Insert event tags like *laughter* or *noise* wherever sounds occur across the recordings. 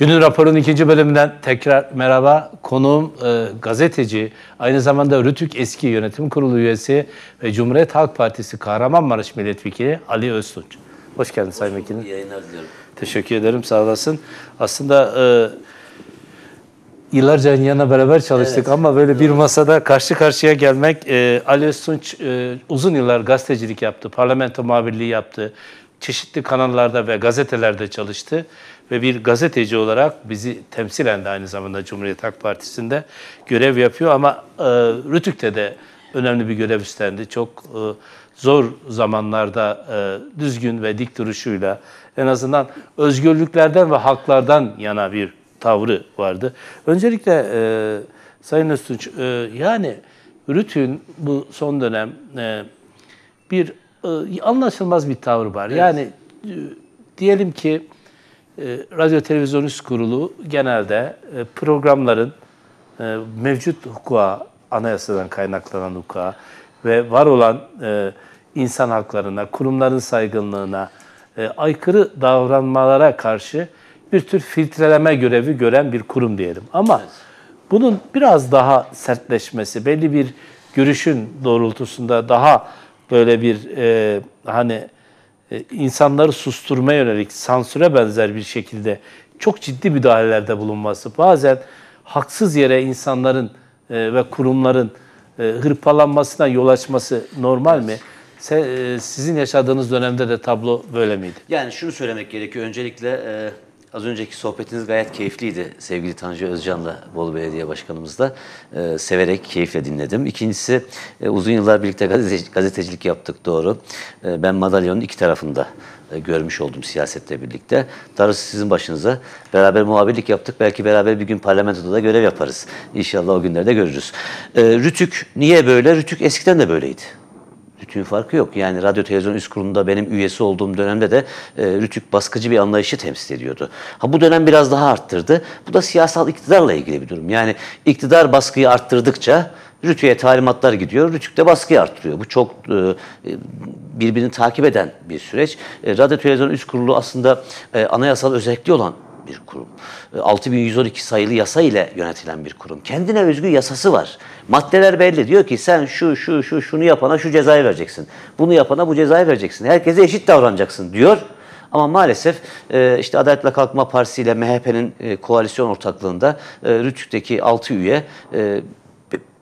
Günün raporun ikinci bölümünden tekrar merhaba. Konuğum e, gazeteci, aynı zamanda Rütük eski yönetim kurulu üyesi ve Cumhuriyet Halk Partisi Kahramanmaraş Milletvekili Ali Öztunç. Hoş geldin Sayın Vekilim. yayınlar diliyorum. Teşekkür ederim, sağ olasın. Aslında e, yıllarca yana beraber çalıştık evet, ama böyle doğru. bir masada karşı karşıya gelmek, e, Ali Öztunç e, uzun yıllar gazetecilik yaptı, parlamento muhabirliği yaptı, çeşitli kanallarda ve gazetelerde çalıştı ve bir gazeteci olarak bizi temsilen de aynı zamanda Cumhuriyet Halk Partisi'nde görev yapıyor ama e, Rütük'te de önemli bir görev üstlendi. Çok e, zor zamanlarda e, düzgün ve dik duruşuyla en azından özgürlüklerden ve haklardan yana bir tavrı vardı. Öncelikle e, Sayın Öztunç e, yani Rütük'ün bu son dönem e, bir e, anlaşılmaz bir tavır var. Evet. Yani e, diyelim ki ee, Radyo Televizyon Üst Kurulu genelde e, programların e, mevcut hukuka, anayasadan kaynaklanan hukuka ve var olan e, insan haklarına, kurumların saygınlığına aykırı davranmalara karşı bir tür filtreleme görevi gören bir kurum diyelim. Ama bunun biraz daha sertleşmesi, belli bir görüşün doğrultusunda daha böyle bir e, hani e, insanları susturma yönelik sansüre benzer bir şekilde çok ciddi müdahalelerde bulunması, bazen haksız yere insanların e, ve kurumların e, hırpalanmasına yol açması normal mi? Sizin yaşadığınız dönemde de tablo böyle miydi? Yani şunu söylemek gerekiyor. Öncelikle Az önceki sohbetiniz gayet keyifliydi sevgili Tanju Özcan'la Bolu Belediye Başkanımızla. E, severek, keyifle dinledim. İkincisi e, uzun yıllar birlikte gazetecilik yaptık doğru. E, ben madalyonun iki tarafında e, görmüş oldum siyasetle birlikte. Darısı sizin başınıza. Beraber muhabirlik yaptık. Belki beraber bir gün parlamentoda da görev yaparız. İnşallah o günlerde görürüz. E, Rütük niye böyle? Rütük eskiden de böyleydi. Rütük'ün farkı yok. Yani Radyo Televizyon Üst Kurulu'nda benim üyesi olduğum dönemde de e, Rütük baskıcı bir anlayışı temsil ediyordu. Ha bu dönem biraz daha arttırdı. Bu da siyasal iktidarla ilgili bir durum. Yani iktidar baskıyı arttırdıkça Rütü'ye talimatlar gidiyor, Rütük de baskıyı arttırıyor. Bu çok e, e, birbirini takip eden bir süreç. E, Radyo Televizyon Üst Kurulu aslında e, anayasal özellikli olan bir kurum. 6112 e, sayılı yasa ile yönetilen bir kurum. Kendine özgü yasası var. Maddeler belli. Diyor ki sen şu şu şu şunu yapana şu cezayı vereceksin. Bunu yapana bu cezayı vereceksin. Herkese eşit davranacaksın diyor. Ama maalesef e, işte Adalet Kalkma Partisi ile MHP'nin e, koalisyon ortaklığında e, Rütük'teki 6 üye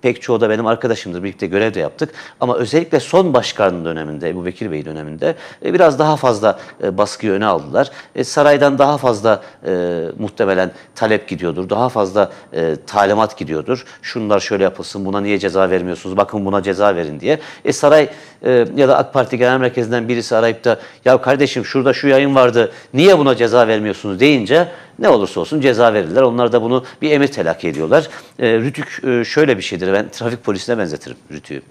Pek çoğu da benim arkadaşımdır. Birlikte görev de yaptık. Ama özellikle son başkanın döneminde, Ebu Bekir Bey döneminde e, biraz daha fazla e, baskıyı öne aldılar. E, saraydan daha fazla e, muhtemelen talep gidiyordur. Daha fazla e, talimat gidiyordur. Şunlar şöyle yapılsın, buna niye ceza vermiyorsunuz, bakın buna ceza verin diye. E, saray e, ya da AK Parti Genel Merkezi'nden birisi arayıp da ya kardeşim şurada şu yayın vardı, niye buna ceza vermiyorsunuz deyince ne olursa olsun ceza verirler. Onlar da bunu bir emir telakki ediyorlar. E, rütük e, şöyle bir şeydir. Ben trafik polisine benzetirim rütüğü.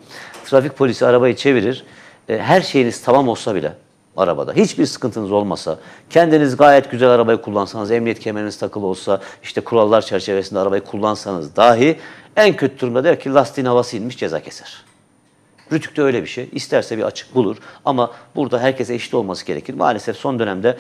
Trafik polisi arabayı çevirir. E, her şeyiniz tamam olsa bile arabada. Hiçbir sıkıntınız olmasa, kendiniz gayet güzel arabayı kullansanız, emniyet kemeriniz takılı olsa, işte kurallar çerçevesinde arabayı kullansanız dahi en kötü durumda der ki lastiğin havası inmiş ceza keser. Rütük de öyle bir şey. İsterse bir açık bulur ama burada herkes eşit olması gerekir. Maalesef son dönemde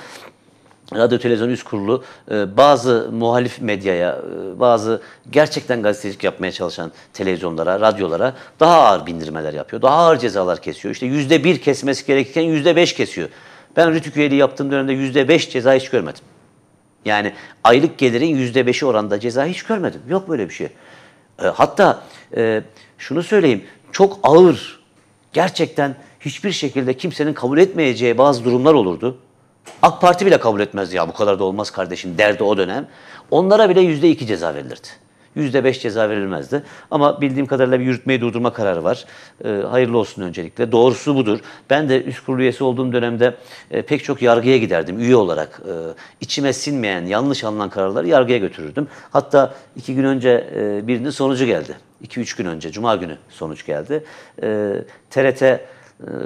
Radyo Televizyon Üst Kurulu e, bazı muhalif medyaya, e, bazı gerçekten gazetecilik yapmaya çalışan televizyonlara, radyolara daha ağır bindirmeler yapıyor. Daha ağır cezalar kesiyor. İşte yüzde bir kesmesi gerekirken yüzde beş kesiyor. Ben Rütük üyeliği yaptığım dönemde yüzde beş ceza hiç görmedim. Yani aylık gelirin yüzde beşi oranda ceza hiç görmedim. Yok böyle bir şey. E, hatta şunu söyleyeyim, çok ağır, gerçekten hiçbir şekilde kimsenin kabul etmeyeceği bazı durumlar olurdu AK Parti bile kabul etmezdi ya bu kadar da olmaz kardeşim derdi o dönem. Onlara bile yüzde iki ceza verilirdi. Yüzde beş ceza verilmezdi. Ama bildiğim kadarıyla bir yürütmeyi durdurma kararı var. E, hayırlı olsun öncelikle. Doğrusu budur. Ben de üst kurulu üyesi olduğum dönemde e, pek çok yargıya giderdim üye olarak. E, içime sinmeyen, yanlış alınan kararları yargıya götürürdüm. Hatta iki gün önce e, birinin sonucu geldi. İki üç gün önce, Cuma günü sonuç geldi. E, ee, TRT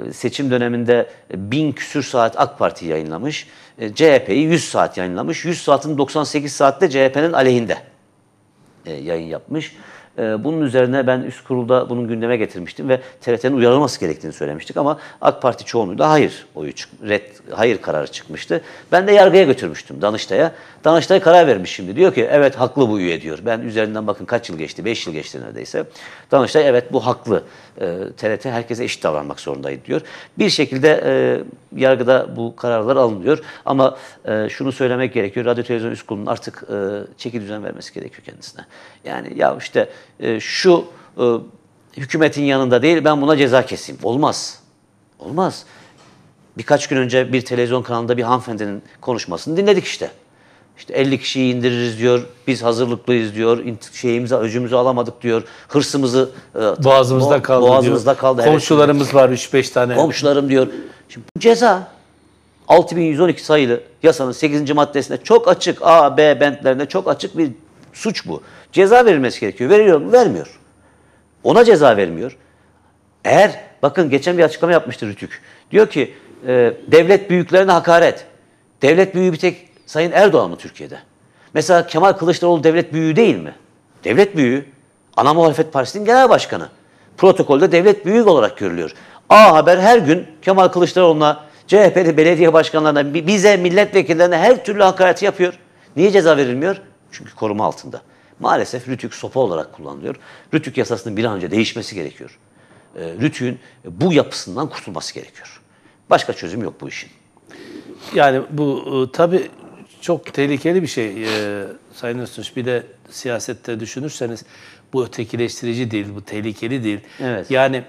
ee, seçim döneminde bin küsür saat AK Parti yayınlamış. E, CHP'yi 100 saat yayınlamış. 100 saatin 98 saatte CHP'nin aleyhinde e, yayın yapmış. E, bunun üzerine ben üst kurulda bunun gündeme getirmiştim ve TRT'nin uyarılması gerektiğini söylemiştik ama AK Parti çoğunluğu da hayır oyu çık, red, hayır kararı çıkmıştı. Ben de yargıya götürmüştüm Danıştay'a. Danıştay karar vermiş şimdi. Diyor ki evet haklı bu üye diyor. Ben üzerinden bakın kaç yıl geçti? 5 yıl geçti neredeyse. Danıştay evet bu haklı e, ee, TRT herkese eşit davranmak zorundaydı diyor. Bir şekilde e, yargıda bu kararlar alınıyor ama e, şunu söylemek gerekiyor. Radyo Televizyon Üst Kurulu'nun artık e, çeki düzen vermesi gerekiyor kendisine. Yani ya işte e, şu e, hükümetin yanında değil ben buna ceza keseyim. Olmaz. Olmaz. Birkaç gün önce bir televizyon kanalında bir hanımefendinin konuşmasını dinledik işte. İşte 50 kişiyi indiririz diyor. Biz hazırlıklıyız diyor. Şeyimizi, öcümüzü alamadık diyor. Hırsımızı e, boğazımızda bo- kaldı. Boğazımızda diyor. kaldı. Komşularımız evet. var 3-5 tane. Komşularım diyor. Şimdi bu ceza 6112 sayılı yasanın 8. maddesinde çok açık A, B bentlerinde çok açık bir suç bu. Ceza verilmesi gerekiyor. Veriyor mu? Vermiyor. Ona ceza vermiyor. Eğer bakın geçen bir açıklama yapmıştır Rütük. Diyor ki e, devlet büyüklerine hakaret. Devlet büyüğü bir tek Sayın Erdoğan mı Türkiye'de? Mesela Kemal Kılıçdaroğlu devlet büyüğü değil mi? Devlet büyüğü. Ana muhalefet partisinin genel başkanı. Protokolde devlet büyüğü olarak görülüyor. A Haber her gün Kemal Kılıçdaroğlu'na, CHP'li belediye başkanlarına, bize, milletvekillerine her türlü hakaret yapıyor. Niye ceza verilmiyor? Çünkü koruma altında. Maalesef Rütük sopa olarak kullanılıyor. Rütük yasasının bir an önce değişmesi gerekiyor. Ee, Rütük'ün bu yapısından kurtulması gerekiyor. Başka çözüm yok bu işin. Yani bu e, tabii çok tehlikeli bir şey ee, Sayın Öztunç. Bir de siyasette düşünürseniz bu ötekileştirici değil, bu tehlikeli değil. Evet. Yani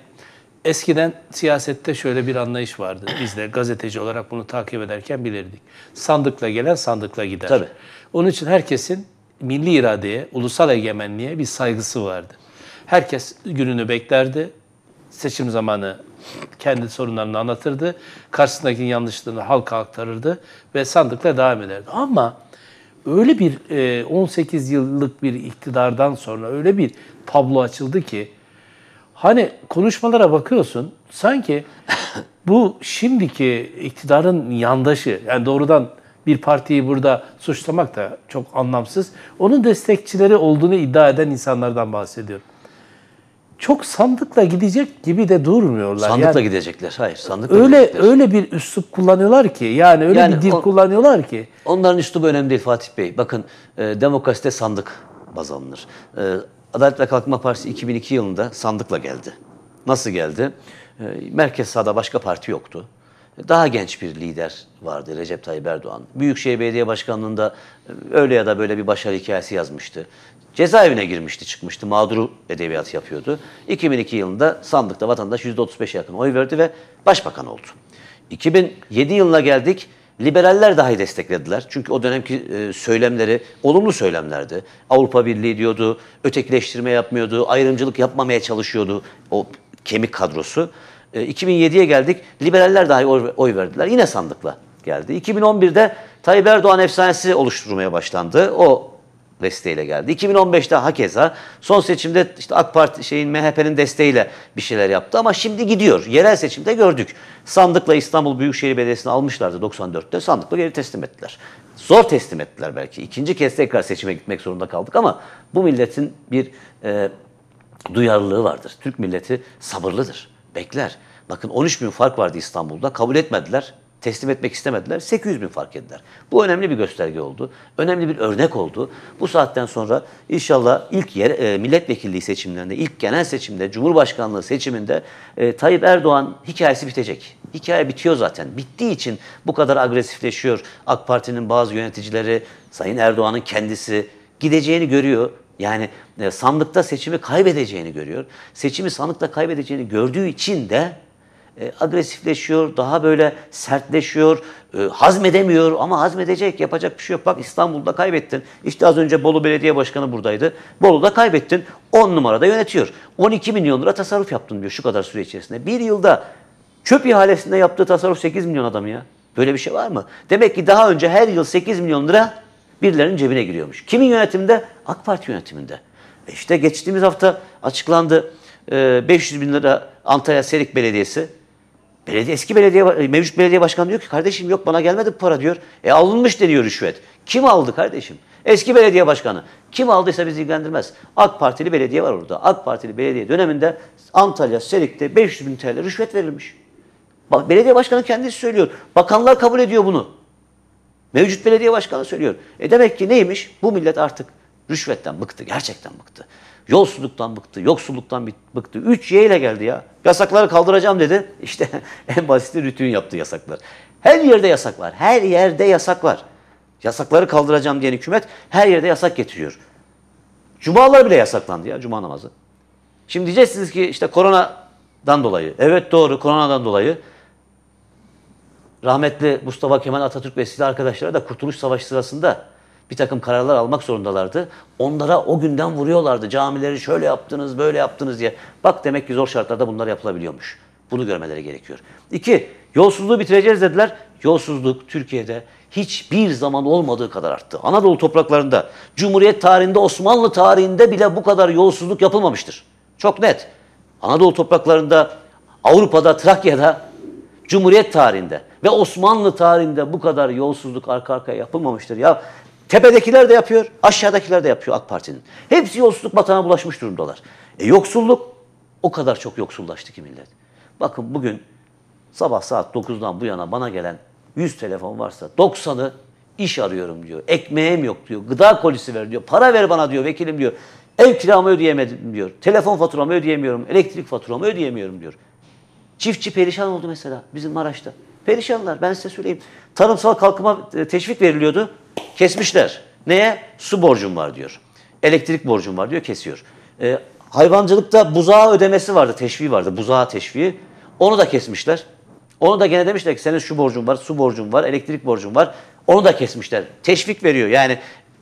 eskiden siyasette şöyle bir anlayış vardı. Biz de gazeteci olarak bunu takip ederken bilirdik. Sandıkla gelen sandıkla gider. Tabii. Onun için herkesin milli iradeye, ulusal egemenliğe bir saygısı vardı. Herkes gününü beklerdi. Seçim zamanı kendi sorunlarını anlatırdı. Karşısındakinin yanlışlığını halka aktarırdı ve sandıkla devam ederdi. Ama öyle bir 18 e, yıllık bir iktidardan sonra öyle bir tablo açıldı ki hani konuşmalara bakıyorsun sanki *coughs* bu şimdiki iktidarın yandaşı yani doğrudan bir partiyi burada suçlamak da çok anlamsız. Onun destekçileri olduğunu iddia eden insanlardan bahsediyorum çok sandıkla gidecek gibi de durmuyorlar. Sandıkla yani, gidecekler. Hayır, sandıkla öyle, gidecekler. Öyle bir üslup kullanıyorlar ki, yani öyle yani bir dil on, kullanıyorlar ki. Onların üslubu önemli değil Fatih Bey. Bakın e, demokraside sandık baz alınır. E, Adalet ve Kalkınma Partisi 2002 yılında sandıkla geldi. Nasıl geldi? E, merkez sağda başka parti yoktu. E, daha genç bir lider vardı Recep Tayyip Erdoğan. Büyükşehir Belediye Başkanlığı'nda e, öyle ya da böyle bir başarı hikayesi yazmıştı cezaevine girmişti çıkmıştı. Mağduru edebiyat yapıyordu. 2002 yılında sandıkta vatandaş %35'e yakın oy verdi ve başbakan oldu. 2007 yılına geldik. Liberaller dahi desteklediler. Çünkü o dönemki e, söylemleri olumlu söylemlerdi. Avrupa Birliği diyordu, ötekileştirme yapmıyordu, ayrımcılık yapmamaya çalışıyordu o kemik kadrosu. 2007'ye e, geldik, liberaller dahi oy verdiler. Yine sandıkla geldi. 2011'de Tayyip Erdoğan efsanesi oluşturmaya başlandı. O desteğiyle geldi. 2015'te hakeza son seçimde işte AK Parti şeyin MHP'nin desteğiyle bir şeyler yaptı ama şimdi gidiyor. Yerel seçimde gördük. Sandıkla İstanbul Büyükşehir Belediyesi'ni almışlardı 94'te. Sandıkla geri teslim ettiler. Zor teslim ettiler belki. İkinci kez tekrar seçime gitmek zorunda kaldık ama bu milletin bir e, duyarlılığı vardır. Türk milleti sabırlıdır. Bekler. Bakın 13 bin fark vardı İstanbul'da. Kabul etmediler teslim etmek istemediler. 800 bin fark ettiler. Bu önemli bir gösterge oldu. Önemli bir örnek oldu. Bu saatten sonra inşallah ilk yer, e, milletvekilliği seçimlerinde, ilk genel seçimde, cumhurbaşkanlığı seçiminde e, Tayyip Erdoğan hikayesi bitecek. Hikaye bitiyor zaten. Bittiği için bu kadar agresifleşiyor. AK Parti'nin bazı yöneticileri, Sayın Erdoğan'ın kendisi gideceğini görüyor. Yani e, sandıkta seçimi kaybedeceğini görüyor. Seçimi sandıkta kaybedeceğini gördüğü için de e, agresifleşiyor, daha böyle sertleşiyor, e, hazmedemiyor ama hazmedecek, yapacak bir şey yok. Bak İstanbul'da kaybettin. İşte az önce Bolu Belediye Başkanı buradaydı. Bolu'da kaybettin. 10 numarada yönetiyor. 12 milyon lira tasarruf yaptın diyor şu kadar süre içerisinde. Bir yılda çöp ihalesinde yaptığı tasarruf 8 milyon adam ya. Böyle bir şey var mı? Demek ki daha önce her yıl 8 milyon lira birilerinin cebine giriyormuş. Kimin yönetiminde? AK Parti yönetiminde. E işte geçtiğimiz hafta açıklandı. 500 e, bin lira Antalya Serik Belediyesi Belediye, eski belediye, e, mevcut belediye başkanı diyor ki kardeşim yok bana gelmedi bu para diyor. E alınmış deniyor rüşvet. Kim aldı kardeşim? Eski belediye başkanı. Kim aldıysa bizi ilgilendirmez. AK Partili belediye var orada. AK Partili belediye döneminde Antalya, Serik'te 500 bin TL rüşvet verilmiş. Bak belediye başkanı kendisi söylüyor. Bakanlar kabul ediyor bunu. Mevcut belediye başkanı söylüyor. E demek ki neymiş? Bu millet artık rüşvetten bıktı. Gerçekten bıktı. Yolsuzluktan bıktı, yoksulluktan bıktı. 3 Y ile geldi ya. Yasakları kaldıracağım dedi. *laughs* İşte en basiti rütün yaptı yasaklar. Her yerde yasak var. Her yerde yasak var. Yasakları kaldıracağım diyen hükümet her yerde yasak getiriyor. Cumalar bile yasaklandı ya, cuma namazı. Şimdi diyeceksiniz ki işte koronadan dolayı, evet doğru koronadan dolayı rahmetli Mustafa Kemal Atatürk ve silah arkadaşları da Kurtuluş Savaşı sırasında bir takım kararlar almak zorundalardı. Onlara o günden vuruyorlardı. Camileri şöyle yaptınız, böyle yaptınız diye. Bak demek ki zor şartlarda bunlar yapılabiliyormuş. Bunu görmeleri gerekiyor. İki, yolsuzluğu bitireceğiz dediler. Yolsuzluk Türkiye'de hiçbir zaman olmadığı kadar arttı. Anadolu topraklarında, Cumhuriyet tarihinde, Osmanlı tarihinde bile bu kadar yolsuzluk yapılmamıştır. Çok net. Anadolu topraklarında, Avrupa'da, Trakya'da, Cumhuriyet tarihinde ve Osmanlı tarihinde bu kadar yolsuzluk arka arkaya yapılmamıştır. Ya Tepedekiler de yapıyor, aşağıdakiler de yapıyor AK Parti'nin. Hepsi yolsuzluk batağına bulaşmış durumdalar. E yoksulluk o kadar çok yoksullaştı ki millet. Bakın bugün sabah saat 9'dan bu yana bana gelen 100 telefon varsa 90'ı iş arıyorum diyor. Ekmeğim yok diyor. Gıda kolisi ver diyor. Para ver bana diyor vekilim diyor. Ev kiramı ödeyemedim diyor. Telefon faturamı ödeyemiyorum. Elektrik faturamı ödeyemiyorum diyor. Çiftçi perişan oldu mesela bizim Maraş'ta. Perişanlar ben size söyleyeyim. Tarımsal kalkınma e, teşvik veriliyordu. Kesmişler. Neye? Su borcum var diyor. Elektrik borcum var diyor kesiyor. E, hayvancılıkta buzağı ödemesi vardı, teşviği vardı. Buzağı teşviği. Onu da kesmişler. Onu da gene demişler ki senin şu borcun var, su borcun var, elektrik borcun var. Onu da kesmişler. Teşvik veriyor. Yani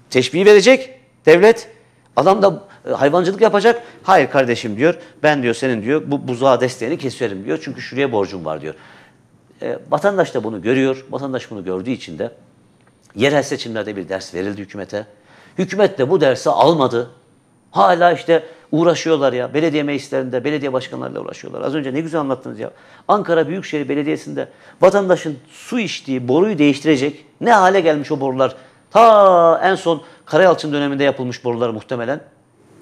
teşviği verecek devlet. Adam da e, hayvancılık yapacak. Hayır kardeşim diyor. Ben diyor senin diyor bu buzağa desteğini keserim diyor. Çünkü şuraya borcum var diyor. E, vatandaş da bunu görüyor. Vatandaş bunu gördüğü için de Yerel seçimlerde bir ders verildi hükümete. Hükümet de bu dersi almadı. Hala işte uğraşıyorlar ya. Belediye meclislerinde, belediye başkanlarıyla uğraşıyorlar. Az önce ne güzel anlattınız ya. Ankara Büyükşehir Belediyesi'nde vatandaşın su içtiği boruyu değiştirecek ne hale gelmiş o borular. Ta en son Karayalçın döneminde yapılmış borular muhtemelen.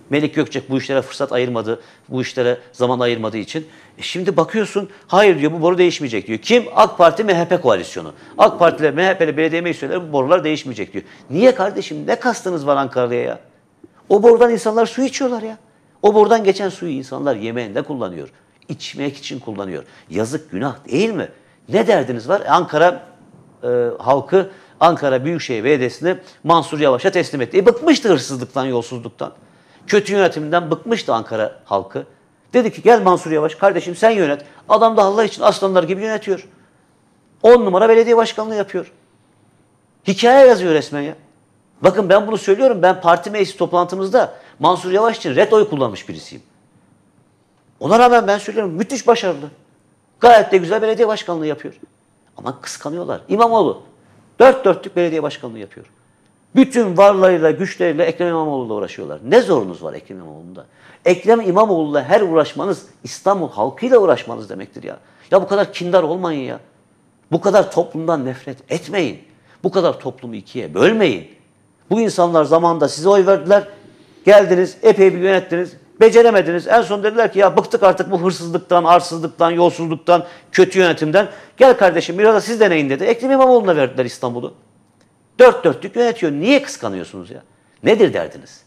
Melik Gökçek bu işlere fırsat ayırmadı, bu işlere zaman ayırmadığı için. E şimdi bakıyorsun, hayır diyor bu boru değişmeyecek diyor. Kim? AK Parti MHP koalisyonu. AK Parti ile MHP'li belediye meclisleri bu borular değişmeyecek diyor. Niye kardeşim? Ne kastınız var Ankara'ya ya? O borudan insanlar su içiyorlar ya. O borudan geçen suyu insanlar yemeğinde kullanıyor. İçmek için kullanıyor. Yazık günah değil mi? Ne derdiniz var? E, Ankara e, halkı Ankara Büyükşehir Belediyesi'ni Mansur Yavaş'a teslim etti. E bıkmıştı hırsızlıktan, yolsuzluktan. Kötü yönetiminden bıkmıştı Ankara halkı. Dedi ki gel Mansur Yavaş kardeşim sen yönet. Adam da Allah için aslanlar gibi yönetiyor. On numara belediye başkanlığı yapıyor. Hikaye yazıyor resmen ya. Bakın ben bunu söylüyorum. Ben parti meclis toplantımızda Mansur Yavaş için red oy kullanmış birisiyim. Ona rağmen ben söylüyorum müthiş başarılı. Gayet de güzel belediye başkanlığı yapıyor. Ama kıskanıyorlar. İmamoğlu dört dörtlük belediye başkanlığı yapıyor. Bütün varlarıyla, güçleriyle Ekrem İmamoğlu'yla uğraşıyorlar. Ne zorunuz var Ekrem İmamoğlu'nda? Ekrem İmamoğlu'yla her uğraşmanız İstanbul halkıyla uğraşmanız demektir ya. Ya bu kadar kindar olmayın ya. Bu kadar toplumdan nefret etmeyin. Bu kadar toplumu ikiye bölmeyin. Bu insanlar zamanında size oy verdiler. Geldiniz, epey bir yönettiniz. Beceremediniz. En son dediler ki ya bıktık artık bu hırsızlıktan, arsızlıktan, yolsuzluktan, kötü yönetimden. Gel kardeşim biraz da siz deneyin dedi. Ekrem İmamoğlu'na verdiler İstanbul'u. Dört dörtlük yönetiyor. Niye kıskanıyorsunuz ya? Nedir derdiniz?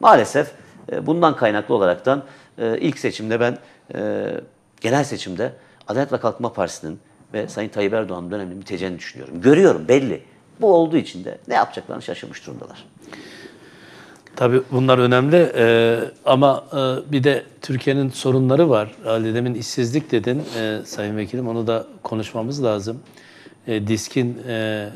Maalesef e, bundan kaynaklı olaraktan e, ilk seçimde ben e, genel seçimde Adalet ve Kalkınma Partisi'nin ve Sayın Tayyip Erdoğan'ın dönemini biteceğini düşünüyorum. Görüyorum belli. Bu olduğu için de ne yapacaklarını şaşırmış durumdalar. Tabii bunlar önemli ee, ama e, bir de Türkiye'nin sorunları var. Ali demin işsizlik dedin e, Sayın Vekilim onu da konuşmamız lazım. E, Disk'in e,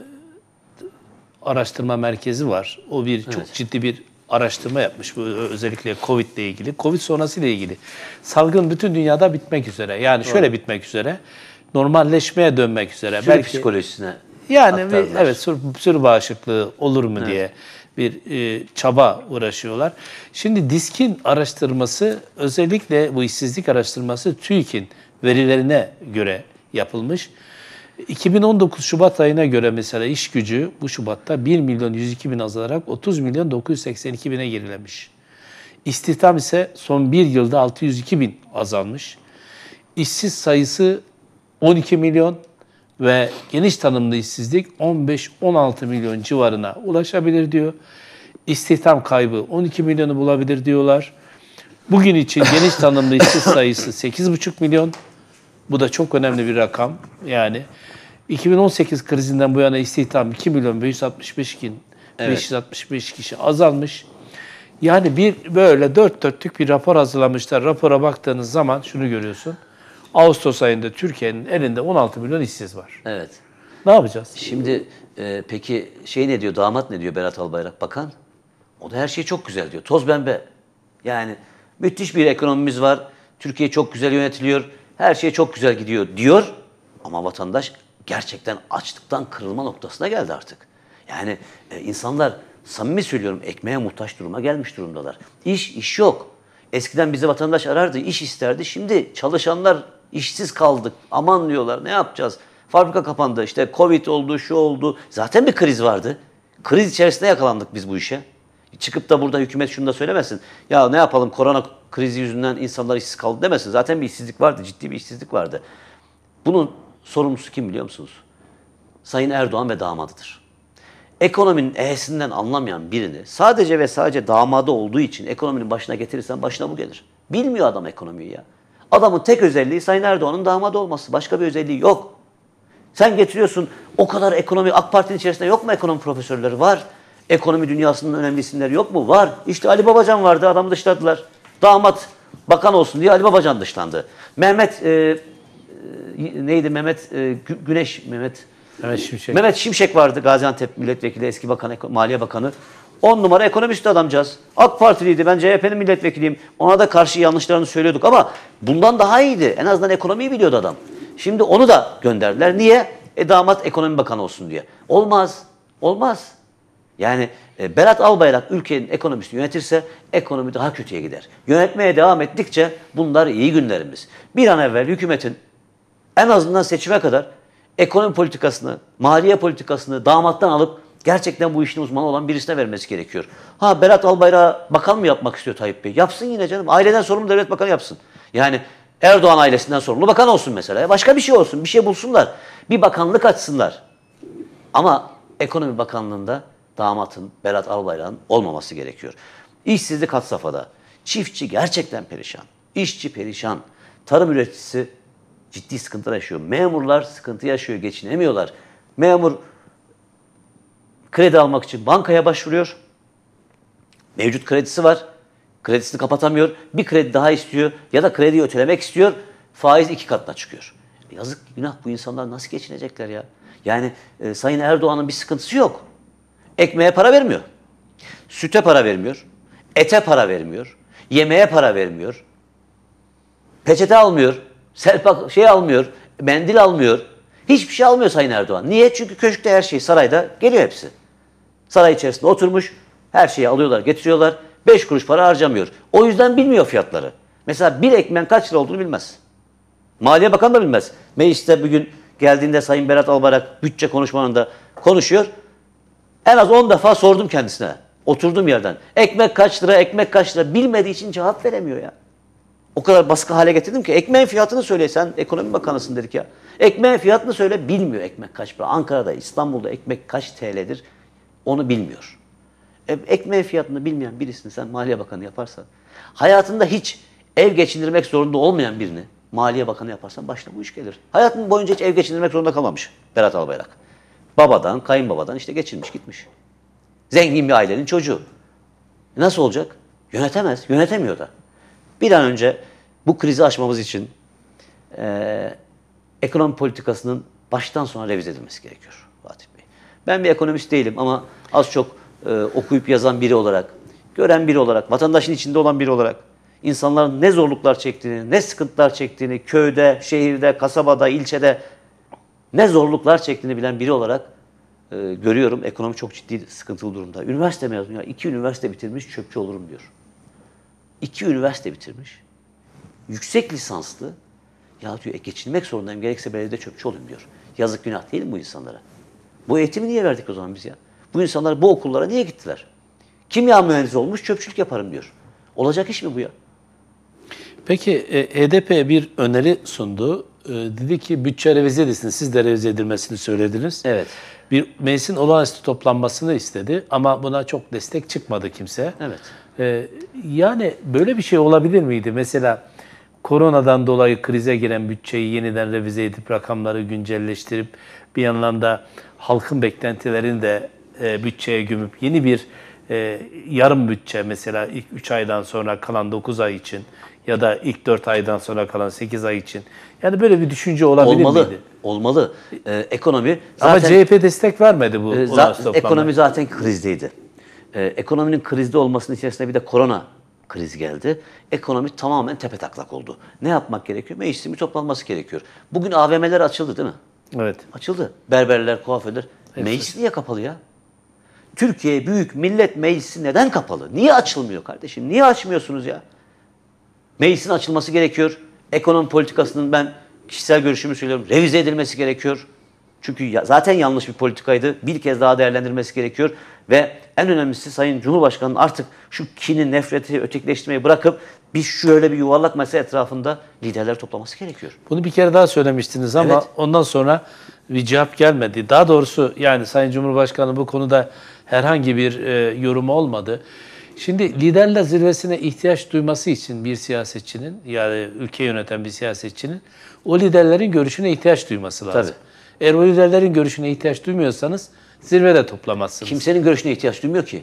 Araştırma Merkezi var. O bir çok ciddi bir araştırma yapmış. Bu özellikle Covid ile ilgili, Covid sonrası ile ilgili. Salgın bütün dünyada bitmek üzere. Yani Doğru. şöyle bitmek üzere. Normalleşmeye dönmek üzere. Sürü Belki psikolojisine. Yani bir, evet sür, sür bağışıklığı olur mu evet. diye bir e, çaba uğraşıyorlar. Şimdi diskin araştırması özellikle bu işsizlik araştırması TÜİK'in verilerine göre yapılmış. 2019 Şubat ayına göre mesela iş gücü bu Şubat'ta 1 milyon 102 bin azalarak 30 milyon 982 bine gerilemiş. İstihdam ise son bir yılda 602 bin azalmış. İşsiz sayısı 12 milyon ve geniş tanımlı işsizlik 15-16 milyon civarına ulaşabilir diyor. İstihdam kaybı 12 milyonu bulabilir diyorlar. Bugün için geniş tanımlı işsiz sayısı 8,5 milyon bu da çok önemli bir rakam. Yani 2018 krizinden bu yana istihdam 2 milyon 565 bin evet. 565 kişi azalmış. Yani bir böyle dört dörtlük bir rapor hazırlamışlar. Rapora baktığınız zaman şunu görüyorsun. Ağustos ayında Türkiye'nin elinde 16 milyon işsiz var. Evet. Ne yapacağız? Şimdi e, peki şey ne diyor, damat ne diyor Berat Albayrak Bakan? O da her şey çok güzel diyor. Toz pembe. Yani müthiş bir ekonomimiz var. Türkiye çok güzel yönetiliyor her şey çok güzel gidiyor diyor ama vatandaş gerçekten açlıktan kırılma noktasına geldi artık. Yani e, insanlar samimi söylüyorum ekmeğe muhtaç duruma gelmiş durumdalar. İş, iş yok. Eskiden bizi vatandaş arardı, iş isterdi. Şimdi çalışanlar işsiz kaldık. Aman diyorlar ne yapacağız? Fabrika kapandı, işte Covid oldu, şu oldu. Zaten bir kriz vardı. Kriz içerisinde yakalandık biz bu işe. Çıkıp da burada hükümet şunu da söylemesin. Ya ne yapalım korona krizi yüzünden insanlar işsiz kaldı demesin. Zaten bir işsizlik vardı, ciddi bir işsizlik vardı. Bunun sorumlusu kim biliyor musunuz? Sayın Erdoğan ve damadıdır. Ekonominin ehesinden anlamayan birini sadece ve sadece damadı olduğu için ekonominin başına getirirsen başına bu gelir. Bilmiyor adam ekonomiyi ya. Adamın tek özelliği Sayın Erdoğan'ın damadı olması. Başka bir özelliği yok. Sen getiriyorsun o kadar ekonomi AK Parti'nin içerisinde yok mu ekonomi profesörleri? Var. Ekonomi dünyasının önemli isimleri yok mu? Var. İşte Ali Babacan vardı adamı dışladılar. Damat bakan olsun diye Ali Babacan dışlandı. Mehmet e, e neydi Mehmet e, Güneş Mehmet Mehmet Şimşek. Mehmet Şimşek vardı Gaziantep milletvekili eski bakan Maliye Bakanı. 10 numara ekonomist adamcağız. AK Partiliydi ben CHP'nin milletvekiliyim. Ona da karşı yanlışlarını söylüyorduk ama bundan daha iyiydi. En azından ekonomiyi biliyordu adam. Şimdi onu da gönderdiler. Niye? E damat ekonomi bakanı olsun diye. Olmaz. Olmaz. Yani e, Berat Albayrak ülkenin ekonomisini yönetirse ekonomi daha kötüye gider. Yönetmeye devam ettikçe bunlar iyi günlerimiz. Bir an evvel hükümetin en azından seçime kadar ekonomi politikasını, maliye politikasını damattan alıp gerçekten bu işin uzmanı olan birisine vermesi gerekiyor. Ha Berat Albayrak'a bakan mı yapmak istiyor Tayyip Bey? Yapsın yine canım. Aileden sorumlu devlet bakanı yapsın. Yani Erdoğan ailesinden sorumlu bakan olsun mesela. Başka bir şey olsun. Bir şey bulsunlar. Bir bakanlık açsınlar. Ama ekonomi bakanlığında damatın Berat Albayrak'ın olmaması gerekiyor. İşsizlik hat safhada. Çiftçi gerçekten perişan. İşçi perişan. Tarım üreticisi ciddi sıkıntı yaşıyor. Memurlar sıkıntı yaşıyor, geçinemiyorlar. Memur kredi almak için bankaya başvuruyor. Mevcut kredisi var. Kredisini kapatamıyor. Bir kredi daha istiyor ya da krediyi ötelemek istiyor. Faiz iki katına çıkıyor. E, yazık günah bu insanlar nasıl geçinecekler ya? Yani e, Sayın Erdoğan'ın bir sıkıntısı yok. Ekmeğe para vermiyor. Süte para vermiyor. Ete para vermiyor. Yemeğe para vermiyor. Peçete almıyor. Serpak şey almıyor. Mendil almıyor. Hiçbir şey almıyor Sayın Erdoğan. Niye? Çünkü köşkte her şey sarayda geliyor hepsi. Saray içerisinde oturmuş. Her şeyi alıyorlar, getiriyorlar. Beş kuruş para harcamıyor. O yüzden bilmiyor fiyatları. Mesela bir ekmen kaç lira olduğunu bilmez. Maliye Bakanı da bilmez. Mecliste bugün geldiğinde Sayın Berat Albayrak bütçe konuşmanında konuşuyor. En az 10 defa sordum kendisine. oturdum yerden. Ekmek kaç lira, ekmek kaç lira bilmediği için cevap veremiyor ya. O kadar baskı hale getirdim ki ekmeğin fiyatını söyle ekonomi bakanısın dedik ya. Ekmeğin fiyatını söyle bilmiyor ekmek kaç lira. Ankara'da, İstanbul'da ekmek kaç TL'dir onu bilmiyor. E, ekmeğin fiyatını bilmeyen birisini sen Maliye Bakanı yaparsan, hayatında hiç ev geçindirmek zorunda olmayan birini Maliye Bakanı yaparsan başına bu iş gelir. Hayatın boyunca hiç ev geçindirmek zorunda kalmamış Berat Albayrak. Babadan, kayınbabadan işte geçirmiş gitmiş. Zengin bir ailenin çocuğu. E nasıl olacak? Yönetemez, yönetemiyor da. Bir an önce bu krizi aşmamız için e, ekonomi politikasının baştan sona revize edilmesi gerekiyor Fatih Bey. Ben bir ekonomist değilim ama az çok e, okuyup yazan biri olarak, gören biri olarak, vatandaşın içinde olan biri olarak insanların ne zorluklar çektiğini, ne sıkıntılar çektiğini köyde, şehirde, kasabada, ilçede ne zorluklar çektiğini bilen biri olarak e, görüyorum. Ekonomi çok ciddi sıkıntılı durumda. Üniversite mezunu ya iki üniversite bitirmiş çöpçü olurum diyor. İki üniversite bitirmiş. Yüksek lisanslı. Ya diyor e, geçinmek zorundayım. Gerekse belediyede çöpçü olayım diyor. Yazık günah değil mi bu insanlara? Bu eğitimi niye verdik o zaman biz ya? Bu insanlar bu okullara niye gittiler? Kimya mühendisi olmuş çöpçülük yaparım diyor. Olacak iş mi bu ya? Peki HDP e, e bir öneri sundu. E, dedi ki bütçe revize edilsin, siz de revize edilmesini söylediniz. Evet. Bir meclisin olağanüstü toplanmasını istedi ama buna çok destek çıkmadı kimse. Evet. E, yani böyle bir şey olabilir miydi? Mesela koronadan dolayı krize giren bütçeyi yeniden revize edip rakamları güncelleştirip bir yandan da halkın beklentilerini de e, bütçeye gömüp yeni bir e, yarım bütçe mesela ilk 3 aydan sonra kalan 9 ay için ya da ilk 4 aydan sonra kalan 8 ay için. Yani böyle bir düşünce olabilir olmalı, miydi? Olmalı. Ee, ekonomi zaten, Ama CHP destek vermedi bu. E, za ekonomi zaten krizdeydi. Ee, ekonominin krizde olmasının içerisinde bir de korona kriz geldi. Ekonomi tamamen tepetaklak oldu. Ne yapmak gerekiyor? Meclisimin toplanması gerekiyor. Bugün AVM'ler açıldı değil mi? Evet. Açıldı. Berberler, kuaförler. Evet. Meclis niye kapalı ya? Türkiye Büyük Millet Meclisi neden kapalı? Niye açılmıyor kardeşim? Niye açmıyorsunuz ya? Meclisin açılması gerekiyor. Ekonomi politikasının ben kişisel görüşümü söylüyorum. Revize edilmesi gerekiyor. Çünkü zaten yanlış bir politikaydı. Bir kez daha değerlendirmesi gerekiyor. Ve en önemlisi Sayın Cumhurbaşkanı'nın artık şu kini, nefreti, ötekileştirmeyi bırakıp bir şöyle bir yuvarlak masa etrafında liderler toplaması gerekiyor. Bunu bir kere daha söylemiştiniz ama evet. ondan sonra bir cevap gelmedi. Daha doğrusu yani Sayın Cumhurbaşkanı bu konuda herhangi bir e, yorumu olmadı. Şimdi liderler zirvesine ihtiyaç duyması için bir siyasetçinin yani ülke yöneten bir siyasetçinin o liderlerin görüşüne ihtiyaç duyması lazım. Tabii. Eğer o liderlerin görüşüne ihtiyaç duymuyorsanız zirvede toplamazsınız. Kimsenin görüşüne ihtiyaç duymuyor ki.